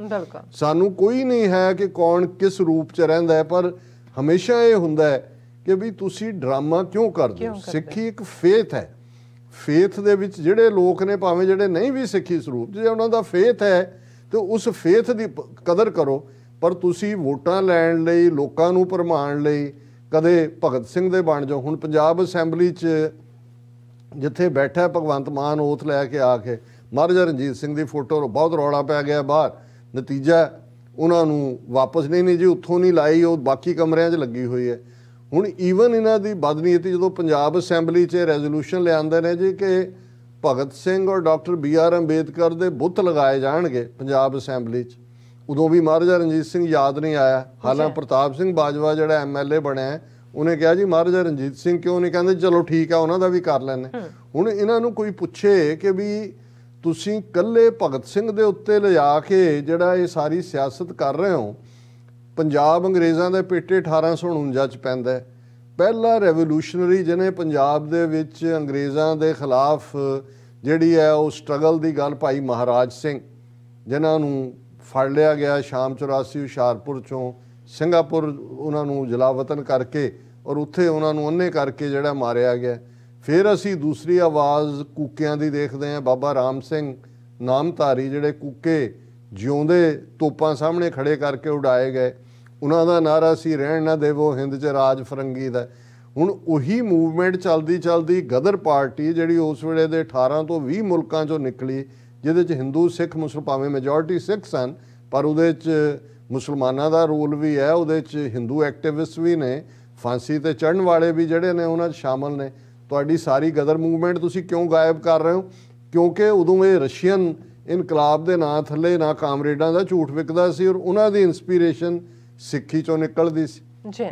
ਸਾਨੂੰ ਕੋਈ ਨਹੀਂ ਹੈ ਕਿ ਕੌਣ ਕਿਸ ਰੂਪ 'ਚ ਰਹਿੰਦਾ ਹੈ ਪਰ ਹਮੇਸ਼ਾ ਇਹ ਹੁੰਦਾ ਹੈ ਕਿ ਵੀ ਤੁਸੀਂ ਡਰਾਮਾ ਕਿਉਂ ਕਰਦੇ ਹੋ ਸਿੱਖੀ ਇੱਕ ਫੇਥ ਹੈ ਫੇਥ ਦੇ ਵਿੱਚ ਜਿਹੜੇ ਲੋਕ ਨੇ ਭਾਵੇਂ ਜਿਹੜੇ ਨਹੀਂ ਵੀ ਸਿੱਖੀ ਸਰੂਪ ਜੇ ਉਹਨਾਂ ਦਾ ਫੇਥ ਹੈ ਤੇ ਉਸ ਫੇਥ ਦੀ ਕਦਰ ਕਰੋ ਪਰ ਤੁਸੀਂ ਵੋਟਾਂ ਲੈਣ ਲਈ ਲੋਕਾਂ ਨੂੰ ਪਰਮਾਨਣ ਲਈ ਕਦੇ ਭਗਤ ਸਿੰਘ ਦੇ ਬਣ ਜਾਓ ਹੁਣ ਪੰਜਾਬ ਅਸੈਂਬਲੀ 'ਚ ਜਿੱਥੇ ਬੈਠਾ ਭਗਵੰਤ ਮਾਨ ਉਥ ਲੈ ਕੇ ਆ ਕੇ ਮਹਾਰਾਜਾ ਰਣਜੀਤ ਸਿੰਘ ਦੀ ਫੋਟੋ ਬਹੁਤ ਰੌਲਾ ਪੈ ਗਿਆ ਬਾਹਰ ਨਤੀਜਾ ਉਹਨਾਂ ਨੂੰ ਵਾਪਸ ਨਹੀਂ ਨਹੀਂ ਜੀ ਉੱਥੋਂ ਨਹੀਂ ਲਾਈ ਉਹ ਬਾਕੀ ਕਮਰਿਆਂ 'ਚ ਲੱਗੀ ਹੋਈ ਹੈ ਹੁਣ ਈਵਨ ਇਹਨਾਂ ਦੀ ਬਦਨੀਅਤ ਜਦੋਂ ਪੰਜਾਬ ਅਸੈਂਬਲੀ 'ਚ ਰੈਜ਼ੋਲੂਸ਼ਨ ਲਿਆਂਦੇ ਨੇ ਜੀ ਕਿ ਭਗਤ ਸਿੰਘ ਔਰ ਡਾਕਟਰ ਬੀ ਆਰ ਅੰਬੇਦਕਰ ਦੇ ਬੁੱਤ ਲਗਾਏ ਜਾਣਗੇ ਪੰਜਾਬ ਅਸੈਂਬਲੀ 'ਚ ਉਦੋਂ ਵੀ ਮਹਾਰਾਜਾ ਰਣਜੀਤ ਸਿੰਘ ਯਾਦ ਨਹੀਂ ਆਇਆ ਹਾਲਾਂ ਪ੍ਰਤਾਪ ਸਿੰਘ ਬਾਜਵਾ ਜਿਹੜਾ ਐਮਐਲਏ ਬਣਿਆ ਉਹਨੇ ਕਿਹਾ ਜੀ ਮਹਾਰਾਜਾ ਰਣਜੀਤ ਸਿੰਘ ਕਿਉਂ ਨਹੀਂ ਕਹਿੰਦੇ ਚਲੋ ਠੀਕ ਆ ਉਹਨਾਂ ਦਾ ਵੀ ਕਰ ਲੈਣੇ ਹੁਣ ਇਹਨਾਂ ਨੂੰ ਕੋਈ ਪੁੱਛੇ ਕਿ ਵੀ ਤੁਸੀਂ ਕੱਲੇ ਭਗਤ ਸਿੰਘ ਦੇ ਉੱਤੇ ਲਿਜਾ ਕੇ ਜਿਹੜਾ ਇਹ ਸਾਰੀ ਸਿਆਸਤ ਕਰ ਰਹੇ ਹੋ ਪੰਜਾਬ ਅੰਗਰੇਜ਼ਾਂ ਦੇ ਪੇਟੇ 1849 ਚ ਪੈਂਦਾ ਹੈ ਪਹਿਲਾ ਰੈਵੋਲੂਸ਼ਨਰੀ ਜਿਹਨੇ ਪੰਜਾਬ ਦੇ ਵਿੱਚ ਅੰਗਰੇਜ਼ਾਂ ਦੇ ਖਿਲਾਫ ਜਿਹੜੀ ਹੈ ਉਹ ਸਟਰਗਲ ਦੀ ਗੱਲ ਭਾਈ ਮਹਾਰਾਜ ਸਿੰਘ ਜਿਨ੍ਹਾਂ ਨੂੰ ਫੜ ਲਿਆ ਗਿਆ ਸ਼ਾਮ 84 ਹੁਸ਼ਾਰਪੁਰ ਚੋਂ ਸਿੰਗਾਪੁਰ ਉਹਨਾਂ ਨੂੰ ਜਲਾਵਤਨ ਕਰਕੇ ਔਰ ਉੱਥੇ ਉਹਨਾਂ ਨੂੰ ਅੰਨੇ ਕਰਕੇ ਜਿਹੜਾ ਮਾਰਿਆ ਗਿਆ ਫਿਰ ਅਸੀਂ ਦੂਸਰੀ ਆਵਾਜ਼ ਕੂਕਿਆਂ ਦੀ ਦੇਖਦੇ ਹਾਂ ਬਾਬਾ ਰਾਮ ਸਿੰਘ ਨਾਮਧਾਰੀ ਜਿਹੜੇ ਕੂਕੇ ਜਿਉਂਦੇ ਤੋਪਾਂ ਸਾਹਮਣੇ ਖੜੇ ਕਰਕੇ ਉਡਾਏ ਗਏ ਉਹਨਾਂ ਦਾ ਨਾਰਾ ਸੀ ਰਹਿਣ ਨਾ ਦੇਵੋ ਹਿੰਦ 'ਚ ਰਾਜ ਫਰੰਗੀ ਦਾ ਹੁਣ ਉਹੀ ਮੂਵਮੈਂਟ ਚੱਲਦੀ ਚੱਲਦੀ ਗਦਰ ਪਾਰਟੀ ਜਿਹੜੀ ਉਸ ਵੇਲੇ ਦੇ 18 ਤੋਂ 20 ਮੁਲਕਾਂ 'ਚੋਂ ਨਿਕਲੀ ਜਿਹਦੇ 'ਚ ਹਿੰਦੂ ਸਿੱਖ ਮੁਸਲਮਾਨ ਮੈਜੋਰਟੀ ਸਿੱਖ ਸਨ ਪਰ ਉਹਦੇ 'ਚ ਮੁਸਲਮਾਨਾਂ ਦਾ ਰੋਲ ਵੀ ਹੈ ਉਹਦੇ ਵਿੱਚ ਹਿੰਦੂ ਐਕਟਿਵਿਸਟ ਵੀ ਨੇ ਫਾਂਸੀ ਤੇ ਚੜਨ ਵਾਲੇ ਵੀ ਜਿਹੜੇ ਨੇ ਉਹਨਾਂ 'ਚ ਸ਼ਾਮਲ ਨੇ ਤੁਹਾਡੀ ਸਾਰੀ ਗਦਰ ਮੂਵਮੈਂਟ ਤੁਸੀਂ ਕਿਉਂ ਗਾਇਬ ਕਰ ਰਹੇ ਹੋ ਕਿਉਂਕਿ ਉਦੋਂ ਇਹ ਰਸ਼ੀਅਨ ਇਨਕਲਾਬ ਦੇ ਨਾਂ ਥੱਲੇ ਨਾ ਕਾਮਰੇਡਾਂ ਦਾ ਝੂਠ ਵਿਕਦਾ ਸੀ ਔਰ ਉਹਨਾਂ ਦੀ ਇਨਸਪੀਰੇਸ਼ਨ ਸਿੱਖੀ ਚੋਂ ਨਿਕਲਦੀ ਸੀ ਜੀ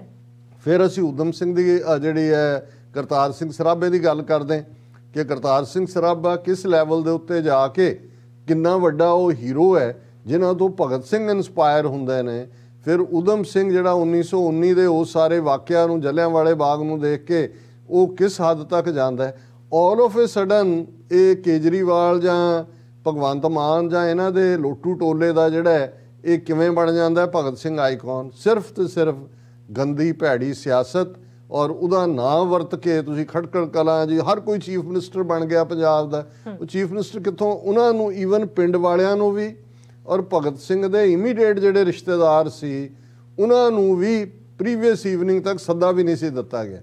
ਫਿਰ ਅਸੀਂ ਉਦਮ ਸਿੰਘ ਦੀ ਜਿਹੜੀ ਹੈ ਕਰਤਾਰ ਸਿੰਘ ਸਰਾਭੇ ਦੀ ਗੱਲ ਕਰਦੇ ਕਿ ਕਰਤਾਰ ਸਿੰਘ ਸਰਾਭਾ ਕਿਸ ਲੈਵਲ ਦੇ ਉੱਤੇ ਜਾ ਕੇ ਕਿੰਨਾ ਵੱਡਾ ਉਹ ਹੀਰੋ ਹੈ ਜਿਨ੍ਹਾਂ ਤੋਂ ਭਗਤ ਸਿੰਘ ਇਨਸਪਾਇਰ ਹੁੰਦੇ ਨੇ ਫਿਰ ਉਦਮ ਸਿੰਘ ਜਿਹੜਾ 1919 ਦੇ ਉਹ ਸਾਰੇ ਵਾਕਿਆ ਨੂੰ ਜਲਿਆਂਵਾਲੇ ਬਾਗ ਨੂੰ ਦੇਖ ਕੇ ਉਹ ਕਿਸ ਹੱਦ ਤੱਕ ਜਾਂਦਾ ਹੈ ਆਲ ਆਫ ਅ ਸਡਨ ਇਹ ਕੇਜਰੀਵਾਲ ਜਾਂ ਭਗਵੰਤ ਮਾਨ ਜਾਂ ਇਹਨਾਂ ਦੇ ਲੋਟੂ ਟੋਲੇ ਦਾ ਜਿਹੜਾ ਇਹ ਕਿਵੇਂ ਬਣ ਜਾਂਦਾ ਹੈ ਭਗਤ ਸਿੰਘ ਆਈਕਨ ਸਿਰਫ ਤੇ ਸਿਰਫ ਗੰਦੀ ਭੈੜੀ ਸਿਆਸਤ ਔਰ ਉਹਦਾ ਨਾਮ ਵਰਤ ਕੇ ਤੁਸੀਂ ਖਟਕੜ ਕਲਾ ਜੀ ਹਰ ਕੋਈ ਚੀਫ ਮਿਨਿਸਟਰ ਬਣ ਗਿਆ ਪੰਜਾਬ ਦਾ ਉਹ ਚੀਫ ਮਿਨਿਸਟਰ ਕਿੱਥੋਂ ਉਹਨਾਂ ਨੂੰ ਈਵਨ ਪਿੰਡ ਵਾਲਿਆਂ ਨੂੰ ਵੀ ਔਰ ਭਗਤ ਸਿੰਘ ਦੇ ਇਮੀਡੀਏਟ ਜਿਹੜੇ ਰਿਸ਼ਤੇਦਾਰ ਸੀ ਉਹਨਾਂ ਨੂੰ ਵੀ ਪ੍ਰੀਵੀਅਸ ਈਵਨਿੰਗ ਤੱਕ ਸੱਦਾ ਵੀ ਨਹੀਂ ਸੀ ਦਿੱਤਾ ਗਿਆ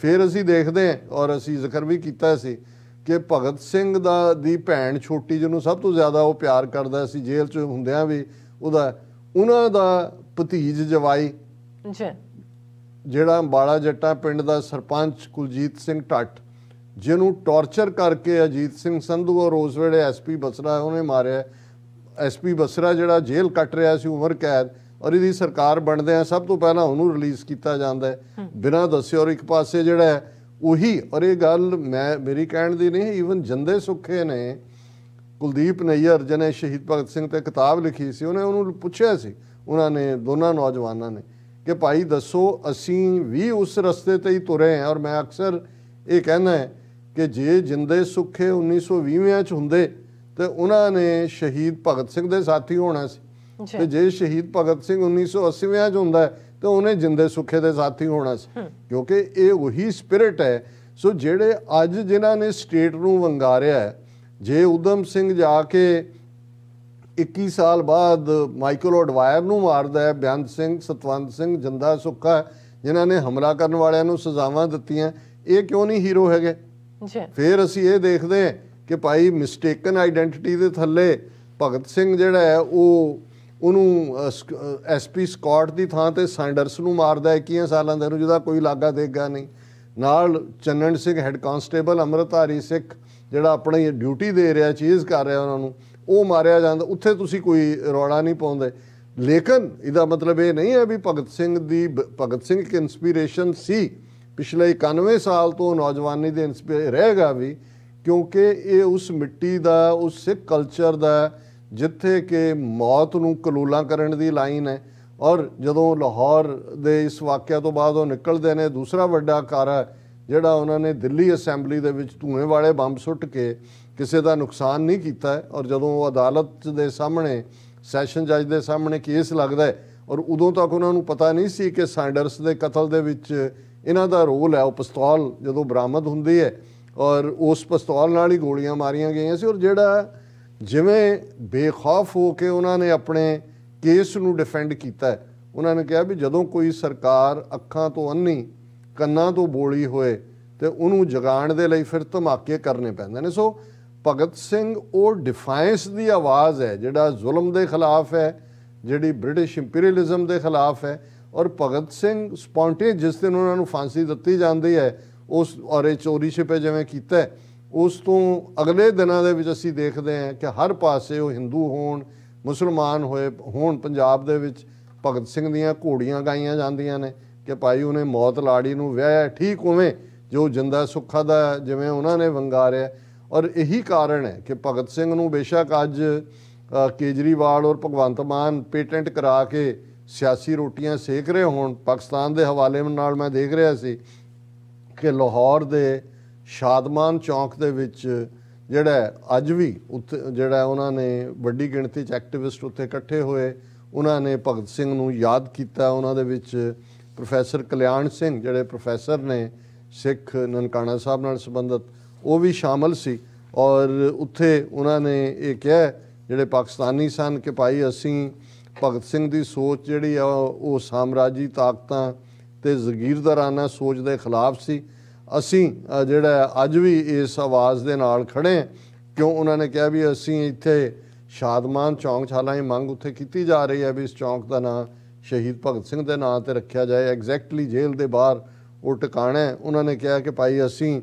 ਫਿਰ ਅਸੀਂ ਦੇਖਦੇ ਹਾਂ ਔਰ ਅਸੀਂ ਜ਼ਿਕਰ ਵੀ ਕੀਤਾ ਸੀ ਕਿ ਭਗਤ ਸਿੰਘ ਦਾ ਦੀ ਭੈਣ ਛੋਟੀ ਜਿਹਨੂੰ ਸਭ ਤੋਂ ਜ਼ਿਆਦਾ ਉਹ ਪਿਆਰ ਕਰਦਾ ਸੀ ਜੇਲ੍ਹ 'ਚ ਹੁੰਦਿਆਂ ਵੀ ਉਹਦਾ ਉਹਨਾਂ ਦਾ ਭਤੀਜ ਜਵਾਈ ਜੀ ਜਿਹੜਾ ਬਾਲਾ ਜੱਟਾ ਪਿੰਡ ਦਾ ਸਰਪੰਚ ਕੁਲਜੀਤ ਸਿੰਘ ਟੱਟ ਜਿਹਨੂੰ ਟੌਰਚਰ ਕਰਕੇ ਅਜੀਤ ਸਿੰਘ ਸੰਧੂ ਔਰ ਉਸ ਵੇਲੇ ਐਸਪੀ ਬਸਰਾ ਉਹਨੇ ਮਾਰਿਆ ਐਸਪੀ ਬਸਰਾ ਜਿਹੜਾ ਜੇਲ੍ਹ ਕੱਟ ਰਿਹਾ ਸੀ ਉਮਰ ਕੈਦ ਔਰ ਇਹਦੀ ਸਰਕਾਰ ਬਣਦੇ ਆ ਸਭ ਤੋਂ ਪਹਿਲਾਂ ਉਹਨੂੰ ਰਿਲੀਜ਼ ਕੀਤਾ ਜਾਂਦਾ ਹੈ ਬਿਨਾਂ ਦੱਸੇ ਔਰ ਇੱਕ ਪਾਸੇ ਜਿਹੜਾ ਉਹੀ ਔਰ ਇਹ ਗੱਲ ਮੈਂ ਮੇਰੀ ਕਹਿਣ ਦੀ ਨਹੀਂ ਈਵਨ ਜੰਦੇ ਸੁੱਖੇ ਨੇ ਕੁਲਦੀਪ ਨਈਅਰ ਜਨੇ ਸ਼ਹੀਦ ਭਗਤ ਸਿੰਘ ਤੇ ਕਿਤਾਬ ਲਿਖੀ ਸੀ ਉਹਨੇ ਉਹਨੂੰ ਪੁੱਛਿਆ ਸੀ ਉਹਨਾਂ ਨੇ ਦੋਨਾਂ ਨੌਜਵਾਨਾਂ ਨੇ ਕਿ ਭਾਈ ਦੱਸੋ ਅਸੀਂ ਵੀ ਉਸ ਰਸਤੇ ਤੇ ਹੀ ਤੁਰੇ ਆਂ ਔਰ ਮੈਂ ਅਕਸਰ ਇਹ ਕਹਿੰਦਾ ਕਿ ਜੇ ਜਿੰਦੇ ਸੁੱਖੇ 1920ਵਿਆਂ ਚ ਹੁੰਦੇ ਤੇ ਉਹਨਾਂ ਨੇ ਸ਼ਹੀਦ ਭਗਤ ਸਿੰਘ ਦੇ ਸਾਥੀ ਹੋਣਾ ਸੀ ਤੇ ਜੇ ਸ਼ਹੀਦ ਭਗਤ ਸਿੰਘ 1980ਵਿਆਂ 'ਚ ਹੁੰਦਾ ਤੇ ਉਹਨੇ ਜਿੰਦੇ ਸੁਖੇ ਦੇ ਸਾਥੀ ਹੋਣਾ ਸੀ ਕਿਉਂਕਿ ਇਹ ਉਹੀ ਸਪਿਰਿਟ ਹੈ ਸੋ ਜਿਹੜੇ ਅੱਜ ਜਿਨ੍ਹਾਂ ਨੇ ਸਟੇਟ ਨੂੰ ਵੰਗਾਰਿਆ ਹੈ ਜੇ ਉਦਮ ਸਿੰਘ ਜਾ ਕੇ 21 ਸਾਲ ਬਾਅਦ ਮਾਈਕਲ ਓਡਵਾਇਰ ਨੂੰ ਮਾਰਦਾ ਹੈ ਬਿਆੰਤ ਸਿੰਘ ਸਤਵੰਤ ਸਿੰਘ ਜਿੰਦਾ ਸੁੱਖਾ ਜਿਨ੍ਹਾਂ ਨੇ ਹਮਲਾ ਕਰਨ ਵਾਲਿਆਂ ਨੂੰ ਸਜ਼ਾਵਾਂ ਦਿੱਤੀਆਂ ਇਹ ਕਿਉਂ ਨਹੀਂ ਹੀਰੋ ਹੈਗੇ ਜੀ ਫਿਰ ਅਸੀਂ ਇਹ ਦੇਖਦੇ ਹਾਂ ਕਿ ਭਾਈ ਮਿਸਟੇਕਨ ਆਈਡੈਂਟੀਟੀ ਦੇ ਥੱਲੇ ਭਗਤ ਸਿੰਘ ਜਿਹੜਾ ਹੈ ਉਹ ਉਹਨੂੰ ਐਸਪੀ ਸਕਾਟ ਦੀ ਥਾਂ ਤੇ ਸੈਂਡਰਸ ਨੂੰ ਮਾਰਦਾ ਹੈ ਕਿਹਾਂ ਸਾਲਾਂ ਦੇ ਨੂੰ ਜਿਹਦਾ ਕੋਈ ਲਾਗਾ ਦੇਗਾ ਨਹੀਂ ਨਾਲ ਚੰਨਣ ਸਿੰਘ ਹੈੱਡ ਕਾਂਸਟੇਬਲ ਅਮਰਤਾਰੀ ਸਿੱਖ ਜਿਹੜਾ ਆਪਣੀ ਡਿਊਟੀ ਦੇ ਰਿਹਾ ਚੀਜ਼ ਕਰ ਰਿਹਾ ਉਹਨਾਂ ਨੂੰ ਉਹ ਮਾਰਿਆ ਜਾਂਦਾ ਉੱਥੇ ਤੁਸੀਂ ਕੋਈ ਰੌਲਾ ਨਹੀਂ ਪਾਉਂਦੇ ਲੇਕਿਨ ਇਹਦਾ ਮਤਲਬ ਇਹ ਨਹੀਂ ਹੈ ਵੀ ਭਗਤ ਸਿੰਘ ਦੀ ਭਗਤ ਸਿੰਘ ਕਿ ਇਨਸਪੀਰੇਸ਼ਨ ਸੀ ਪਿਛਲੇ 91 ਸਾਲ ਤੋਂ ਨੌਜਵਾਨੀ ਦੇ ਇਨਸਪੀਰ ਰਹੇਗਾ ਵੀ ਕਿਉਂਕਿ ਇਹ ਉਸ ਮਿੱਟੀ ਦਾ ਉਸ ਸਿੱਖ ਕਲਚਰ ਦਾ ਜਿੱਥੇ ਕਿ ਮੌਤ ਨੂੰ ਕਲੂਲਾ ਕਰਨ ਦੀ ਲਾਈਨ ਹੈ ਔਰ ਜਦੋਂ ਲਾਹੌਰ ਦੇ ਇਸ ਵਾਕਿਆ ਤੋਂ ਬਾਅਦ ਉਹ ਨਿਕਲਦੇ ਨੇ ਦੂਸਰਾ ਵੱਡਾ ਕਾਰ ਜਿਹੜਾ ਉਹਨਾਂ ਨੇ ਦਿੱਲੀ ਅਸੈਂਬਲੀ ਦੇ ਵਿੱਚ ਧੂਏ ਵਾਲੇ ਬੰਬ ਸੁੱਟ ਕੇ ਕਿਸੇ ਦਾ ਨੁਕਸਾਨ ਨਹੀਂ ਕੀਤਾ ਔਰ ਜਦੋਂ ਉਹ ਅਦਾਲਤ ਦੇ ਸਾਹਮਣੇ ਸੈਸ਼ਨ ਜੱਜ ਦੇ ਸਾਹਮਣੇ ਕੇਸ ਲੱਗਦਾ ਔਰ ਉਦੋਂ ਤੱਕ ਉਹਨਾਂ ਨੂੰ ਪਤਾ ਨਹੀਂ ਸੀ ਕਿ ਸੈਂਡਰਸ ਦੇ ਕਤਲ ਦੇ ਵਿੱਚ ਇਹਨਾਂ ਦਾ ਰੋਲ ਹੈ ਉਹ ਪਿਸਤੌਲ ਜਦੋਂ ਬਰਾਮਦ ਹੁੰਦੀ ਹੈ ਔਰ ਉਸ ਪਿਸਤੌਲ ਨਾਲ ਹੀ ਗੋਲੀਆਂ ਮਾਰੀਆਂ ਗਈਆਂ ਸੀ ਔਰ ਜਿਹੜਾ ਜਿਵੇਂ ਬੇਖੌਫ ਹੋ ਕੇ ਉਹਨਾਂ ਨੇ ਆਪਣੇ ਕੇਸ ਨੂੰ ਡਿਫੈਂਡ ਕੀਤਾ ਉਹਨਾਂ ਨੇ ਕਿਹਾ ਵੀ ਜਦੋਂ ਕੋਈ ਸਰਕਾਰ ਅੱਖਾਂ ਤੋਂ ਅੰਨੀ ਕੰਨਾਂ ਤੋਂ ਬੋਲੀ ਹੋਏ ਤੇ ਉਹਨੂੰ ਜਗਾਉਣ ਦੇ ਲਈ ਫਿਰ ਧਮਾਕੇ ਕਰਨੇ ਪੈਂਦੇ ਨੇ ਸੋ ਭਗਤ ਸਿੰਘ ਉਹ ਡਿਫਾਈਂਸ ਦੀ ਆਵਾਜ਼ ਹੈ ਜਿਹੜਾ ਜ਼ੁਲਮ ਦੇ ਖਿਲਾਫ ਹੈ ਜਿਹੜੀ ਬ੍ਰਿਟਿਸ਼ ਇੰਪੀਰੀਅਲਿਜ਼ਮ ਦੇ ਖਿਲਾਫ ਹੈ ਔਰ ਭਗਤ ਸਿੰਘ ਸਪੌਂਟੇ ਜਿਸ ਦਿਨ ਉਹਨਾਂ ਨੂੰ ਫਾਂਸੀ ਦਿੱਤੀ ਜਾਂਦੀ ਹੈ ਉਸ ਔਰੇ ਚੋਰੀ ਛਿਪੇ ਜਿਵੇਂ ਕੀਤਾ ਉਸ ਤੋਂ ਅਗਲੇ ਦਿਨਾਂ ਦੇ ਵਿੱਚ ਅਸੀਂ ਦੇਖਦੇ ਹਾਂ ਕਿ ਹਰ ਪਾਸੇ ਉਹ ਹਿੰਦੂ ਹੋਣ ਮੁਸਲਮਾਨ ਹੋਏ ਹੋਣ ਪੰਜਾਬ ਦੇ ਵਿੱਚ ਭਗਤ ਸਿੰਘ ਦੀਆਂ ਘੋੜੀਆਂ ਗਾਈਆਂ ਜਾਂਦੀਆਂ ਨੇ ਕਿ ਭਾਈ ਉਹਨੇ ਮੌਤ ਲਾੜੀ ਨੂੰ ਵਿਆਹਿਆ ਠੀਕ ਉਵੇਂ ਜੋ ਜਿੰਦਾ ਸੁੱਖਾ ਦਾ ਜਿਵੇਂ ਉਹਨਾਂ ਨੇ ਵੰਗਾਰਿਆ ਔਰ ਇਹੀ ਕਾਰਨ ਹੈ ਕਿ ਭਗਤ ਸਿੰਘ ਨੂੰ ਬੇਸ਼ੱਕ ਅੱਜ ਕੇਜਰੀਵਾਲ ਔਰ ਭਗਵੰਤ ਮਾਨ ਪੇਟੈਂਟ ਕਰਾ ਕੇ ਸਿਆਸੀ ਰੋਟੀਆਂ ਸੇਕ ਰਹੇ ਹੋਣ ਪਾਕਿਸਤਾਨ ਦੇ ਹਵਾਲੇ ਨਾਲ ਮੈਂ ਦੇਖ ਰਿਹਾ ਸੀ ਕਿ ਲਾਹੌਰ ਦੇ ਸ਼ਾਦਮਾਨ ਚੌਂਕ ਦੇ ਵਿੱਚ ਜਿਹੜਾ ਅੱਜ ਵੀ ਉੱਥੇ ਜਿਹੜਾ ਉਹਨਾਂ ਨੇ ਵੱਡੀ ਗਿਣਤੀ 'ਚ ਐਕਟਿਵਿਸਟ ਉੱਥੇ ਇਕੱਠੇ ਹੋਏ ਉਹਨਾਂ ਨੇ ਭਗਤ ਸਿੰਘ ਨੂੰ ਯਾਦ ਕੀਤਾ ਉਹਨਾਂ ਦੇ ਵਿੱਚ ਪ੍ਰੋਫੈਸਰ ਕਲਿਆਣ ਸਿੰਘ ਜਿਹੜੇ ਪ੍ਰੋਫੈਸਰ ਨੇ ਸਿੱਖ ਨਨਕਾਣਾ ਸਾਹਿਬ ਨਾਲ ਸੰਬੰਧਤ ਉਹ ਵੀ ਸ਼ਾਮਲ ਸੀ ਔਰ ਉੱਥੇ ਉਹਨਾਂ ਨੇ ਇਹ ਕਿਹਾ ਜਿਹੜੇ ਪਾਕਿਸਤਾਨੀ ਸਨ ਕਿ ਭਾਈ ਅਸੀਂ ਭਗਤ ਸਿੰਘ ਦੀ ਸੋਚ ਜਿਹੜੀ ਆ ਉਹ ਸਾਮਰਾਜੀ ਤਾਕਤਾਂ ਤੇ ਜ਼ਗੀਰਦਾਰਾਨਾ ਸੋਚ ਦੇ ਖਿਲਾਫ ਸੀ ਅਸੀਂ ਜਿਹੜਾ ਅੱਜ ਵੀ ਇਸ ਆਵਾਜ਼ ਦੇ ਨਾਲ ਖੜੇ ਕਿਉਂ ਉਹਨਾਂ ਨੇ ਕਿਹਾ ਵੀ ਅਸੀਂ ਇੱਥੇ ਸ਼ਾਦਮਾਨ ਚੌਂਕ ਛਾਲਾਂ ਦੀ ਮੰਗ ਉੱਥੇ ਕੀਤੀ ਜਾ ਰਹੀ ਹੈ ਵੀ ਇਸ ਚੌਂਕ ਦਾ ਨਾਮ ਸ਼ਹੀਦ ਭਗਤ ਸਿੰਘ ਦੇ ਨਾਂ ਤੇ ਰੱਖਿਆ ਜਾਏ ਐਗਜ਼ੈਕਟਲੀ ਜੇਲ੍ਹ ਦੇ ਬਾਹਰ ਉਹ ਟਿਕਾਣਾ ਹੈ ਉਹਨਾਂ ਨੇ ਕਿਹਾ ਕਿ ਭਾਈ ਅਸੀਂ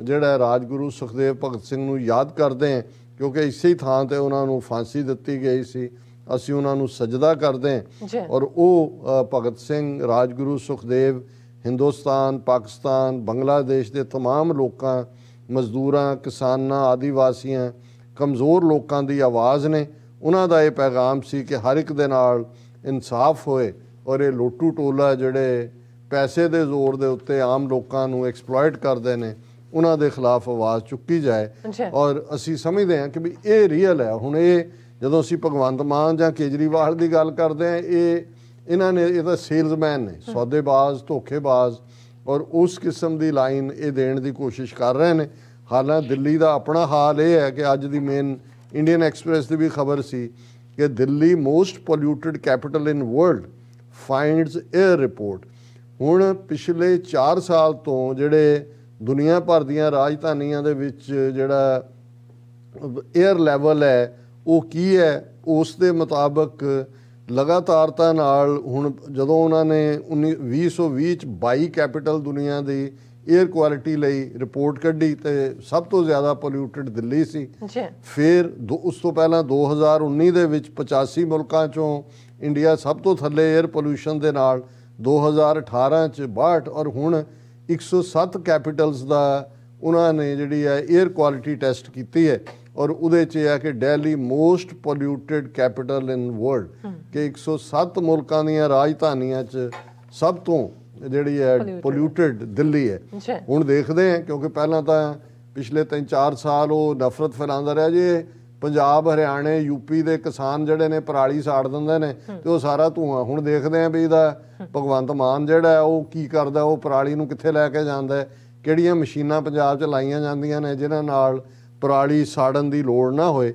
ਜਿਹੜਾ ਰਾਜਗੁਰੂ ਸੁਖਦੇਵ ਭਗਤ ਸਿੰਘ ਨੂੰ ਯਾਦ ਕਰਦੇ ਹਾਂ ਕਿਉਂਕਿ ਇਸੇ ਥਾਂ ਤੇ ਉਹਨਾਂ ਨੂੰ ਫਾਂਸੀ ਦਿੱਤੀ ਗਈ ਸੀ ਅਸੀਂ ਉਹਨਾਂ ਨੂੰ ਸਜਦਾ ਕਰਦੇ ਹਾਂ ਔਰ ਉਹ ਭਗਤ ਸਿੰਘ ਰਾਜਗੁਰੂ ਸੁਖਦੇਵ ਹਿੰਦੁਸਤਾਨ ਪਾਕਿਸਤਾਨ ਬੰਗਲਾਦੇਸ਼ ਦੇ तमाम ਲੋਕਾਂ ਮਜ਼ਦੂਰਾਂ ਕਿਸਾਨਾਂ ਆਦੀਵਾਸੀਆਂ ਕਮਜ਼ੋਰ ਲੋਕਾਂ ਦੀ ਆਵਾਜ਼ ਨੇ ਉਹਨਾਂ ਦਾ ਇਹ ਪੈਗਾਮ ਸੀ ਕਿ ਹਰ ਇੱਕ ਦੇ ਨਾਲ ਇਨਸਾਫ ਹੋਏ ਔਰ ਇਹ ਲੋਟੂ ਟੋਲਾ ਜਿਹੜੇ ਪੈਸੇ ਦੇ ਜ਼ੋਰ ਦੇ ਉੱਤੇ ਆਮ ਲੋਕਾਂ ਨੂੰ ਐਕਸਪਲੋਇਟ ਕਰਦੇ ਨੇ ਉਹਨਾਂ ਦੇ ਖਿਲਾਫ ਆਵਾਜ਼ ਚੁੱਕੀ ਜਾਏ ਔਰ ਅਸੀਂ ਸਮਝਦੇ ਹਾਂ ਕਿ ਵੀ ਇਹ ਰੀਅਲ ਹੈ ਹੁਣ ਇਹ ਜਦੋਂ ਅਸੀਂ ਭਗਵੰਤ ਮਾਨ ਜਾਂ ਕੇਜਰੀਵਾਲ ਦੀ ਗੱਲ ਕਰਦੇ ਆ ਇਹ ਇਹਨਾਂ ਨੇ ਇਹ ਤਾਂ ਸੇਲਜ਼ਮੈਨ ਨੇ ਸੌਦੇਬਾਜ਼ ਧੋਖੇਬਾਜ਼ ਔਰ ਉਸ ਕਿਸਮ ਦੀ ਲਾਈਨ ਇਹ ਦੇਣ ਦੀ ਕੋਸ਼ਿਸ਼ ਕਰ ਰਹੇ ਨੇ ਹਾਲਾਂ ਦਿੱਲੀ ਦਾ ਆਪਣਾ ਹਾਲ ਇਹ ਹੈ ਕਿ ਅੱਜ ਦੀ ਮੇਨ ਇੰਡੀਅਨ ਐਕਸਪ੍ਰੈਸ ਦੀ ਵੀ ਖਬਰ ਸੀ ਕਿ Delhi most polluted capital in world finds air report ਹੁਣ ਪਿਛਲੇ 4 ਸਾਲ ਤੋਂ ਜਿਹੜੇ ਦੁਨੀਆ ਭਰ ਦੀਆਂ ਰਾਜਧਾਨੀਆਂ ਦੇ ਵਿੱਚ ਜਿਹੜਾ 에ਅਰ ਲੈਵਲ ਹੈ ਉਹ ਕੀ ਹੈ ਉਸ ਦੇ ਮੁਤਾਬਕ ਲਗਾਤਾਰਤਾ ਨਾਲ ਹੁਣ ਜਦੋਂ ਉਹਨਾਂ ਨੇ 1920 ਚ 22 ਕੈਪੀਟਲ ਦੁਨੀਆ ਦੀ 에ਅਰ ਕੁਆਲਿਟੀ ਲਈ ਰਿਪੋਰਟ ਕੱਢੀ ਤੇ ਸਭ ਤੋਂ ਜ਼ਿਆਦਾ ਪੋਲਿਊਟਡ ਦਿੱਲੀ ਸੀ ਜੀ ਫਿਰ ਉਸ ਤੋਂ ਪਹਿਲਾਂ 2019 ਦੇ ਵਿੱਚ 85 ਮੁਲਕਾਂ ਚੋਂ ਇੰਡੀਆ ਸਭ ਤੋਂ ਥੱਲੇ 에ਅਰ ਪੋਲੂਸ਼ਨ ਦੇ ਨਾਲ 2018 ਚ 62 ਔਰ ਹੁਣ 107 ਕੈਪੀਟਲਸ ਦਾ ਉਹਨਾਂ ਨੇ ਜਿਹੜੀ ਹੈ 에ਅਰ ਕੁਆਲਿਟੀ ਟੈਸਟ ਕੀਤੀ ਹੈ ਔਰ ਉਹਦੇ ਚ ਇਹ ਆ ਕਿ Delhi most polluted capital in world ਕਿ 107 ਮੁਲਕਾਂ ਦੀਆਂ ਰਾਜਧਾਨੀਆਂ ਚ ਸਭ ਤੋਂ ਜਿਹੜੀ ਹੈ ਪੋਲਿਊਟਡ ਦਿੱਲੀ ਹੈ ਹੁਣ ਦੇਖਦੇ ਹਾਂ ਕਿਉਂਕਿ ਪਹਿਲਾਂ ਤਾਂ ਪਿਛਲੇ 3-4 ਸਾਲ ਉਹ ਨਫ਼ਰਤ ਫੈਲਾਉਂਦਾ ਰਿਹਾ ਜੇ ਪੰਜਾਬ ਹਰਿਆਣੇ ਯੂਪੀ ਦੇ ਕਿਸਾਨ ਜਿਹੜੇ ਨੇ ਪਰਾਲੀ ਸਾੜ ਦਿੰਦੇ ਨੇ ਤੇ ਉਹ ਸਾਰਾ ਧੂਆ ਹੁਣ ਦੇਖਦੇ ਆਂ ਵੀ ਇਹਦਾ ਭਗਵੰਤ ਮਾਨ ਜਿਹੜਾ ਉਹ ਕੀ ਕਰਦਾ ਉਹ ਪਰਾਲੀ ਨੂੰ ਕਿੱਥੇ ਲੈ ਕੇ ਜਾਂਦਾ ਕਿਹੜੀਆਂ ਮਸ਼ੀਨਾਂ ਪੰਜਾਬ 'ਚ ਲਾਈਆਂ ਜਾਂਦੀਆਂ ਨੇ ਜਿਨ੍ਹਾਂ ਨਾਲ ਪਰਾਲੀ ਸਾੜਨ ਦੀ ਲੋੜ ਨਾ ਹੋਏ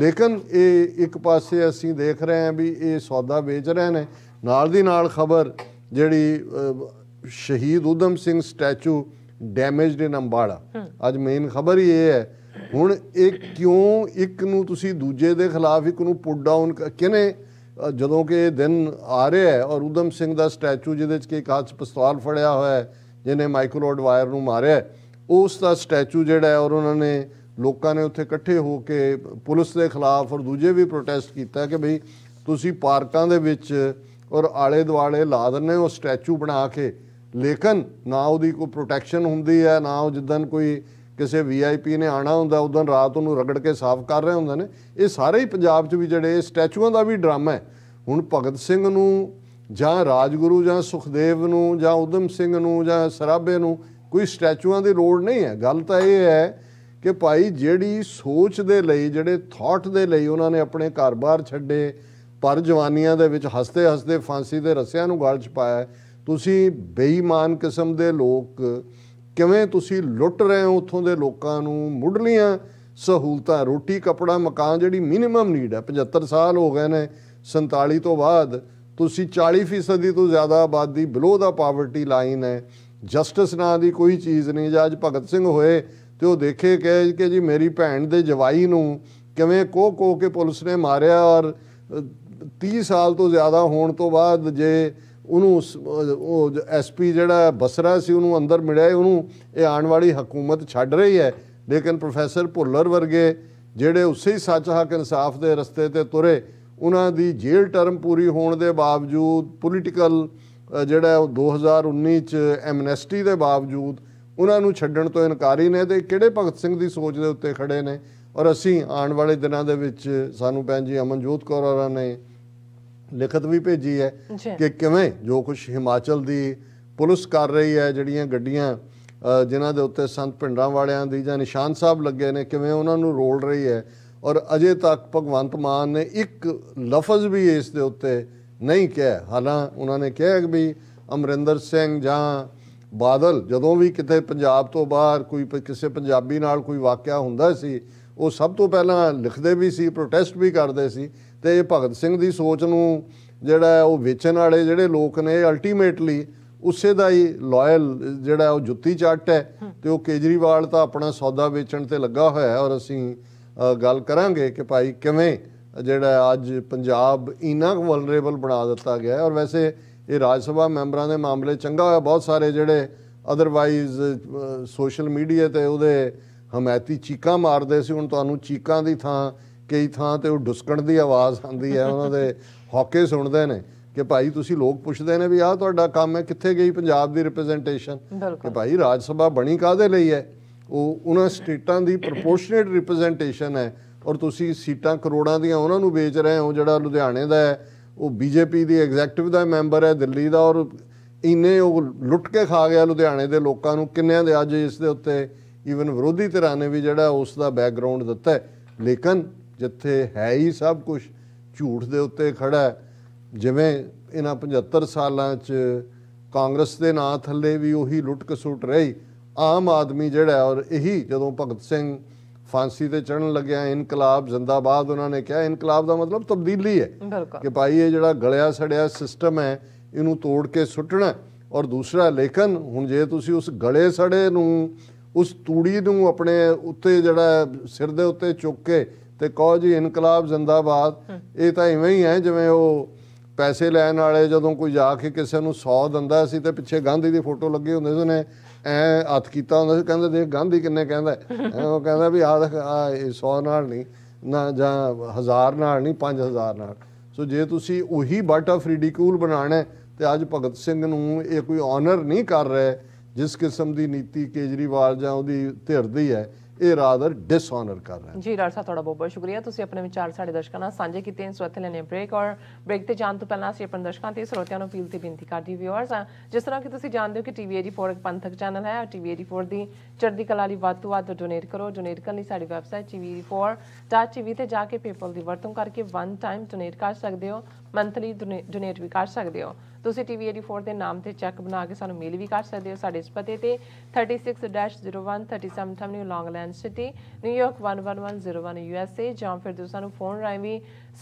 ਲੇਕਿਨ ਇਹ ਇੱਕ ਪਾਸੇ ਅਸੀਂ ਦੇਖ ਰਹੇ ਹਾਂ ਵੀ ਇਹ ਸੌਦਾ ਵੇਚ ਰਹੇ ਨੇ ਨਾਲ ਦੀ ਨਾਲ ਖਬਰ ਜਿਹੜੀ ਸ਼ਹੀਦ Udham Singh statue damaged in Ambala ਅੱਜ ਮੇਨ ਖਬਰ ਹੀ ਇਹ ਹੈ ਹੁਣ ਇਹ ਕਿਉਂ ਇੱਕ ਨੂੰ ਤੁਸੀਂ ਦੂਜੇ ਦੇ ਖਿਲਾਫ ਇੱਕ ਨੂੰ ਪੁੱਟ ਡਾਊਨ ਕਿਨੇ ਜਦੋਂ ਕਿ ਇਹ ਦਿਨ ਆ ਰਿਹਾ ਹੈ ਔਰ ਉਦਮ ਸਿੰਘ ਦਾ ਸਟੈਚੂ ਜਿਹਦੇ ਚ ਇੱਕ ਹੱਥ ਪਿਸਤੌਲ ਫੜਿਆ ਹੋਇਆ ਹੈ ਜਿਹਨੇ ਮਾਈਕਲ ਵਾਇਰ ਨੂੰ ਮਾਰਿਆ ਉਸ ਦਾ ਸਟੈਚੂ ਜਿਹੜਾ ਹੈ ਔਰ ਉਹਨਾਂ ਨੇ ਲੋਕਾਂ ਨੇ ਉੱਥੇ ਇਕੱਠੇ ਹੋ ਕੇ ਪੁਲਿਸ ਦੇ ਖਿਲਾਫ ਔਰ ਦੂਜੇ ਵੀ ਪ੍ਰੋਟੈਸਟ ਕੀਤਾ ਕਿ ਭਈ ਤੁਸੀਂ ਪਾਰਕਾਂ ਦੇ ਵਿੱਚ ਔਰ ਆਲੇ ਦੁਆਲੇ ਲਾ ਦਿੰਨੇ ਉਹ ਸਟੈਚੂ ਬਣਾ ਕੇ ਲੇਕਿਨ ਨਾ ਉਹਦੀ ਕੋਈ ਪ੍ਰੋਟੈਕਸ਼ਨ ਹੁੰਦੀ ਹੈ ਨਾ ਉਹ ਜਿੱਦਾਂ ਕੋਈ ਕਿਸੇ ਵੀਆਈਪੀ ਨੇ ਆਣਾ ਹੁੰਦਾ ਉਦੋਂ ਰਾਤ ਨੂੰ ਰਗੜ ਕੇ ਸਾਫ਼ ਕਰ ਰਹੇ ਹੁੰਦੇ ਨੇ ਇਹ ਸਾਰੇ ਹੀ ਪੰਜਾਬ 'ਚ ਵੀ ਜਿਹੜੇ ਸਟੈਚੂਆਂ ਦਾ ਵੀ ਡਰਾਮਾ ਹੈ ਹੁਣ ਭਗਤ ਸਿੰਘ ਨੂੰ ਜਾਂ ਰਾਜਗੁਰੂ ਜਾਂ ਸੁਖਦੇਵ ਨੂੰ ਜਾਂ ਉਦਮ ਸਿੰਘ ਨੂੰ ਜਾਂ ਸਰਾਬੇ ਨੂੰ ਕੋਈ ਸਟੈਚੂਆਂ ਦੀ ਲੋੜ ਨਹੀਂ ਹੈ ਗੱਲ ਤਾਂ ਇਹ ਹੈ ਕਿ ਭਾਈ ਜਿਹੜੀ ਸੋਚ ਦੇ ਲਈ ਜਿਹੜੇ ਥਾਟ ਦੇ ਲਈ ਉਹਨਾਂ ਨੇ ਆਪਣੇ ਘਰ-ਬਾਰ ਛੱਡੇ ਪਰ ਜਵਾਨੀਆਂ ਦੇ ਵਿੱਚ ਹੱਸਦੇ ਹੱਸਦੇ ਫਾਂਸੀ ਦੇ ਰੱਸਿਆਂ ਨੂੰ ਗਾਲ 'ਚ ਪਾਇਆ ਤੁਸੀਂ ਬੇਈਮਾਨ ਕਿਸਮ ਦੇ ਲੋਕ ਕਿਵੇਂ ਤੁਸੀਂ ਲੁੱਟ ਰਹੇ ਹੋ ਉੱਥੋਂ ਦੇ ਲੋਕਾਂ ਨੂੰ ਮੁੱਢਲੀਆਂ ਸਹੂਲਤਾਂ ਰੋਟੀ ਕਪੜਾ ਮਕਾਨ ਜਿਹੜੀ ਮਿਨੀਮਮ ਨੀਡ ਹੈ 75 ਸਾਲ ਹੋ ਗਏ ਨੇ 47 ਤੋਂ ਬਾਅਦ ਤੁਸੀਂ 40% ਦੀ ਤੋਂ ਜ਼ਿਆਦਾ ਆਬਾਦੀ ਬਿਲੋ ਦਾ ਪਾਵਰਟੀ ਲਾਈਨ ਹੈ ਜਸਟਿਸ ਨਾਂ ਦੀ ਕੋਈ ਚੀਜ਼ ਨਹੀਂ ਜਾਂ ਅੱਜ ਭਗਤ ਸਿੰਘ ਹੋਏ ਤੇ ਉਹ ਦੇਖੇ ਕਿ ਕਿ ਜੀ ਮੇਰੀ ਭੈਣ ਦੇ ਜਵਾਈ ਨੂੰ ਕਿਵੇਂ ਕੋ ਕੋ ਕੇ ਪੁਲਿਸ ਨੇ ਮਾਰਿਆ ਔਰ 30 ਸਾਲ ਤੋਂ ਜ਼ਿਆਦਾ ਹੋਣ ਤੋਂ ਬਾਅਦ ਜੇ ਉਹਨੂੰ ਉਹ ਐਸਪੀ ਜਿਹੜਾ ਬਸਰਾ ਸੀ ਉਹਨੂੰ ਅੰਦਰ ਮਿਲਿਆ ਉਹਨੂੰ ਇਹ ਆਉਣ ਵਾਲੀ ਹਕੂਮਤ ਛੱਡ ਰਹੀ ਹੈ ਲੇਕਿਨ ਪ੍ਰੋਫੈਸਰ ਭੁੱਲਰ ਵਰਗੇ ਜਿਹੜੇ ਉਸੇ ਹੀ ਸੱਚ ਹੱਕ ਇਨਸਾਫ ਦੇ ਰਸਤੇ ਤੇ ਤੁਰੇ ਉਹਨਾਂ ਦੀ ਜੇਲ੍ਹ ਟਰਮ ਪੂਰੀ ਹੋਣ ਦੇ ਬਾਵਜੂਦ ਪੋਲੀਟੀਕਲ ਜਿਹੜਾ 2019 ਚ ਐਮਨੈਸਟੀ ਦੇ ਬਾਵਜੂਦ ਉਹਨਾਂ ਨੂੰ ਛੱਡਣ ਤੋਂ ਇਨਕਾਰੀ ਨੇ ਤੇ ਕਿਹੜੇ ਭਗਤ ਸਿੰਘ ਦੀ ਸੋਚ ਦੇ ਉੱਤੇ ਖੜੇ ਨੇ ਔਰ ਅਸੀਂ ਆਉਣ ਵਾਲੇ ਦਿਨਾਂ ਦੇ ਵਿੱਚ ਸਾਨੂੰ ਭੈਣ ਜੀ ਅਮਨਜੋਤ ਕੌਰ ਹੋਰਾਂ ਨੇ ਲਿਖਤ ਵੀ ਭੇਜੀ ਹੈ ਕਿ ਕਿਵੇਂ ਜੋ ਕੁਝ ਹਿਮਾਚਲ ਦੀ ਪੁਲਿਸ ਕਰ ਰਹੀ ਹੈ ਜਿਹੜੀਆਂ ਗੱਡੀਆਂ ਜਿਨ੍ਹਾਂ ਦੇ ਉੱਤੇ ਸੰਤ ਪਿੰਡਾਂ ਵਾਲਿਆਂ ਦੀ ਜਾਂ ਨਿਸ਼ਾਨ ਸਾਹਿਬ ਲੱਗੇ ਨੇ ਕਿਵੇਂ ਉਹਨਾਂ ਨੂੰ ਰੋਲ ਰਹੀ ਹੈ ਔਰ ਅਜੇ ਤੱਕ ਭਗਵੰਤ ਮਾਨ ਨੇ ਇੱਕ ਲਫ਼ਜ਼ ਵੀ ਇਸ ਦੇ ਉੱਤੇ ਨਹੀਂ ਕਿਹਾ ਹਾਲਾਂ ਉਹਨਾਂ ਨੇ ਕਿਹਾ ਕਿ ਵੀ ਅਮਰਿੰਦਰ ਸਿੰਘ ਜਾਂ ਬਾਦਲ ਜਦੋਂ ਵੀ ਕਿਤੇ ਪੰਜਾਬ ਤੋਂ ਬਾਹਰ ਕੋਈ ਕਿਸੇ ਪੰਜਾਬੀ ਨਾਲ ਕੋਈ ਵਾਕਿਆ ਹੁੰਦਾ ਸੀ ਉਹ ਸਭ ਤੋਂ ਪਹਿਲਾਂ ਲਿਖਦੇ ਵੀ ਸੀ ਪ੍ਰੋਟੈਸਟ ਵੀ ਕਰਦੇ ਸੀ ਤੇ ਇਹ ਭਗਤ ਸਿੰਘ ਦੀ ਸੋਚ ਨੂੰ ਜਿਹੜਾ ਉਹ ਵੇਚਣ ਵਾਲੇ ਜਿਹੜੇ ਲੋਕ ਨੇ ਅਲਟੀਮੇਟਲੀ ਉਸੇ ਦਾ ਹੀ ਲਾਇਲ ਜਿਹੜਾ ਉਹ ਜੁੱਤੀ ਚੱਟ ਹੈ ਤੇ ਉਹ ਕੇਜਰੀਵਾਲ ਤਾਂ ਆਪਣਾ ਸੌਦਾ ਵੇਚਣ ਤੇ ਲੱਗਾ ਹੋਇਆ ਹੈ ਔਰ ਅਸੀਂ ਗੱਲ ਕਰਾਂਗੇ ਕਿ ਭਾਈ ਕਿਵੇਂ ਜਿਹੜਾ ਅੱਜ ਪੰਜਾਬ ਇਨਾ ਵਲਨਰੇਬਲ ਬਣਾ ਦਿੱਤਾ ਗਿਆ ਹੈ ਔਰ ਵੈਸੇ ਇਹ ਰਾਜ ਸਭਾ ਮੈਂਬਰਾਂ ਦੇ ਮਾਮਲੇ ਚੰਗਾ ਹੋਇਆ ਬਹੁਤ ਸਾਰੇ ਜਿਹੜੇ ਅਦਰਵਾਈਜ਼ ਸੋਸ਼ਲ ਮੀਡੀਆ ਤੇ ਉਹਦੇ ਹਮਾਇਤੀ ਚੀਕਾਂ ਮਾਰਦੇ ਸੀ ਹੁਣ ਤੁਹਾਨੂੰ ਚੀਕਾਂ ਦੀ ਥਾਂ ਕਈ ਥਾਂ ਤੇ ਉਹ ਡੁਸਕਣ ਦੀ ਆਵਾਜ਼ ਆਉਂਦੀ ਹੈ ਉਹਨਾਂ ਦੇ ਹੌਕੇ ਸੁਣਦੇ ਨੇ ਕਿ ਭਾਈ ਤੁਸੀਂ ਲੋਕ ਪੁੱਛਦੇ ਨੇ ਵੀ ਆਹ ਤੁਹਾਡਾ ਕੰਮ ਹੈ ਕਿੱਥੇ ਗਈ ਪੰਜਾਬ ਦੀ ਰਿਪਰੈਜ਼ੈਂਟੇਸ਼ਨ ਕਿ ਭਾਈ ਰਾਜ ਸਭਾ ਬਣੀ ਕਾਦੇ ਲਈ ਹੈ ਉਹ ਉਹਨਾਂ ਸਟੇਟਾਂ ਦੀ ਪ੍ਰੋਪੋਰਸ਼ਨੇਟ ਰਿਪਰੈਜ਼ੈਂਟੇਸ਼ਨ ਹੈ ਔਰ ਤੁਸੀਂ ਸੀਟਾਂ ਕਰੋੜਾਂ ਦੀਆਂ ਉਹਨਾਂ ਨੂੰ ਵੇਚ ਰਹੇ ਹੋ ਜਿਹੜਾ ਲੁਧਿਆਣੇ ਦਾ ਹੈ ਉਹ ਬੀਜੇਪੀ ਦੀ ਐਗਜ਼ੈਕਟਿਵ ਦਾ ਮੈਂਬਰ ਹੈ ਦਿੱਲੀ ਦਾ ਔਰ ਇਨੇ ਉਹ ਲੁੱਟ ਕੇ ਖਾ ਗਿਆ ਲੁਧਿਆਣੇ ਦੇ ਲੋਕਾਂ ਨੂੰ ਕਿੰਨਿਆਂ ਦੇ ਅੱਜ ਇਸ ਦੇ ਉੱਤੇ ਈਵਨ ਵਿਰੋਧੀ ਧਿਰਾਂ ਨੇ ਵੀ ਜਿਹੜਾ ਉਸ ਦਾ ਬੈਕਗ੍ਰਾਉਂਡ ਦਿੱਤਾ ਹੈ ਲੇਕਿਨ ਜਿੱਥੇ ਹੈ ਹੀ ਸਭ ਕੁਝ ਝੂਠ ਦੇ ਉੱਤੇ ਖੜਾ ਹੈ ਜਿਵੇਂ ਇਹਨਾਂ 75 ਸਾਲਾਂ 'ਚ ਕਾਂਗਰਸ ਦੇ ਨਾਂ ਥੱਲੇ ਵੀ ਉਹੀ ਲੁੱਟ ਕਸੁੱਟ ਰਹੀ ਆਮ ਆਦਮੀ ਜਿਹੜਾ ਔਰ ਇਹੀ ਜਦੋਂ ਭਗਤ ਸਿੰਘ ਫਾਂਸੀ ਤੇ ਚੜਨ ਲੱਗਿਆ ਇਨਕਲਾਬ ਜ਼ਿੰਦਾਬਾਦ ਉਹਨਾਂ ਨੇ ਕਿਹਾ ਇਨਕਲਾਬ ਦਾ ਮਤਲਬ ਤਬਦੀਲੀ ਹੈ ਕਿ ਭਾਈ ਇਹ ਜਿਹੜਾ ਗਲਿਆ ਸੜਿਆ ਸਿਸਟਮ ਹੈ ਇਹਨੂੰ ਤੋੜ ਕੇ ਸੁੱਟਣਾ ਔਰ ਦੂਸਰਾ ਲੇਕਿਨ ਹੁਣ ਜੇ ਤੁਸੀਂ ਉਸ ਗਲੇ ਸੜੇ ਨੂੰ ਉਸ ਤੂੜੀ ਨੂੰ ਆਪਣੇ ਉੱਤੇ ਜਿਹੜਾ ਸਿਰ ਦੇ ਉੱਤੇ ਚੁੱਕ ਕੇ ਤੇ ਕਹੋ ਜੀ ਇਨਕਲਾਬ ਜ਼ਿੰਦਾਬਾਦ ਇਹ ਤਾਂ ਇਵੇਂ ਹੀ ਹੈ ਜਿਵੇਂ ਉਹ ਪੈਸੇ ਲੈਣ ਵਾਲੇ ਜਦੋਂ ਕੋਈ ਜਾ ਕੇ ਕਿਸੇ ਨੂੰ 100 ਦਿੰਦਾ ਸੀ ਤੇ ਪਿੱਛੇ ਗਾਂਧੀ ਦੀ ਫੋਟੋ ਲੱਗੀ ਹੁੰਦੀ ਸੀ ਉਹਨੇ ਐ ਹੱਥ ਕੀਤਾ ਹੁੰਦਾ ਸੀ ਕਹਿੰਦਾ ਦੇਖ ਗਾਂਧੀ ਕਿੰਨੇ ਕਹਿੰਦਾ (laughs) ਉਹ ਕਹਿੰਦਾ ਵੀ ਆ 100 ਨਾਲ ਨਹੀਂ ਨਾ ਜਾਂ 1000 ਨਾਲ ਨਹੀਂ 5000 ਨਾਲ ਸੋ ਜੇ ਤੁਸੀਂ ਉਹੀ ਬਟ ਆਫ ਰਿਡਿਕੂਲ ਬਣਾਣਾ ਤੇ ਅੱਜ ਭਗਤ ਸਿੰਘ ਨੂੰ ਇਹ ਕੋਈ ਆਨਰ ਨਹੀਂ ਕਰ ਰਿਹਾ ਜਿਸ ਕਿਸਮ ਦੀ ਨੀਤੀ ਕੇਜਰੀਵਾਲ ਜਾਂ ਉਹਦੀ ਧਿਰ ਦੀ ਹੈ ਇਹ ਰਾਦਰ ਡਿਸਆਨਰ ਕਰ ਰਹੇ ਜੀ ਡਾਕਟਰ ਸਾਹਿਬ ਤੁਹਾਡਾ ਬਹੁਤ ਬਹੁਤ ਸ਼ੁਕਰੀਆ ਤੁਸੀਂ ਆਪਣੇ ਵਿਚਾਰ ਸਾਡੇ ਦਰਸ਼ਕਾਂ ਨਾਲ ਸਾਂਝੇ ਕੀਤੇ ਨੇ ਸੋ ਇੱਥੇ ਲੈਣੇ ਬ੍ਰੇਕ ਔਰ ਬ੍ਰੇਕ ਤੇ ਜਾਣ ਤੋਂ ਪਹਿਲਾਂ ਅਸੀਂ ਆਪਣੇ ਦਰਸ਼ਕਾਂ ਤੇ ਸਰੋਤਿਆਂ ਨੂੰ ਅਪੀਲ ਤੇ ਬੇਨਤੀ ਕਰਦੀ ਵਿਊਅਰਸ ਜਿਸ ਤਰ੍ਹਾਂ ਕਿ ਤੁਸੀਂ ਜਾਣਦੇ ਹੋ ਕਿ ਟੀਵੀ 84 ਇੱਕ ਪੰਥਕ ਚੈਨਲ ਹੈ ਔਰ ਟੀਵੀ 84 ਦੀ ਚੜ੍ਹਦੀ ਕਲਾ ਲਈ ਵੱਧ ਤੋਂ ਵੱਧ ਡੋਨੇਟ ਕਰੋ ਡੋਨੇਟ ਕਰਨ ਲਈ ਸਾਡੀ ਵੈਬਸਾਈਟ tv4.tv ਤੇ ਜਾ ਕੇ ਪੇਪਲ ਦੀ ਵਰਤੋਂ ਕਰਕੇ ਵਨ ਟਾਈਮ ਡੋਨੇਟ ਕਰ ਸਕਦੇ ਹੋ ਮੰਥਲੀ ਡੋਨੇਟ ਵੀ ਕਰ ਸਕਦੇ ਹੋ ਤੁਸੀਂ ਟੀਵੀ 84 ਦੇ ਨਾਮ ਤੇ ਚੈੱਕ ਬਣਾ ਕੇ ਸਾਨੂੰ ਮੇਲ ਵੀ ਕਰ ਸਕਦੇ ਹੋ ਸਾਡੇ ਇਸ ਪਤੇ ਤੇ 36-01 37 new Longland city New York 11101 USA ਜਾਂ ਫਿਰ ਤੁਸੀਂ ਸਾਨੂੰ ਫੋਨ ਰਾਹੀਂ ਵੀ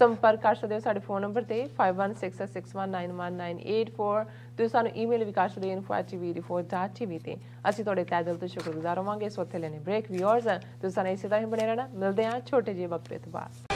ਸੰਪਰਕ ਕਰ ਸਕਦੇ ਹੋ ਸਾਡੇ ਫੋਨ ਨੰਬਰ ਤੇ 5166191984 ਤੁਸੀਂ ਸਾਨੂੰ ਈਮੇਲ ਵੀ ਕਰ ਸਕਦੇ ਹੋ info@tv84.tv ਤੇ ਅਸੀਂ ਤੁਹਾਡੇ ਤਹਿ ਦਿਲ ਤੋਂ ਸ਼ੁਕਰਗੁਜ਼ਾਰ ਹੋਵਾਂਗੇ ਸੋ ਉੱਥੇ ਲੈਣੇ ਬ੍ਰੇਕ ਵੀਅਰਸ ਤੁਸੀਂ ਸਾਨੂੰ ਇਸੇ ਤਰ੍ਹਾਂ ਹੀ ਬਣੇ ਰਹਿਣਾ ਮਿਲਦੇ ਹਾਂ ਛੋਟੇ ਜਿਹੇ ਵਕਤ ਦੇ ਬਾਅਦ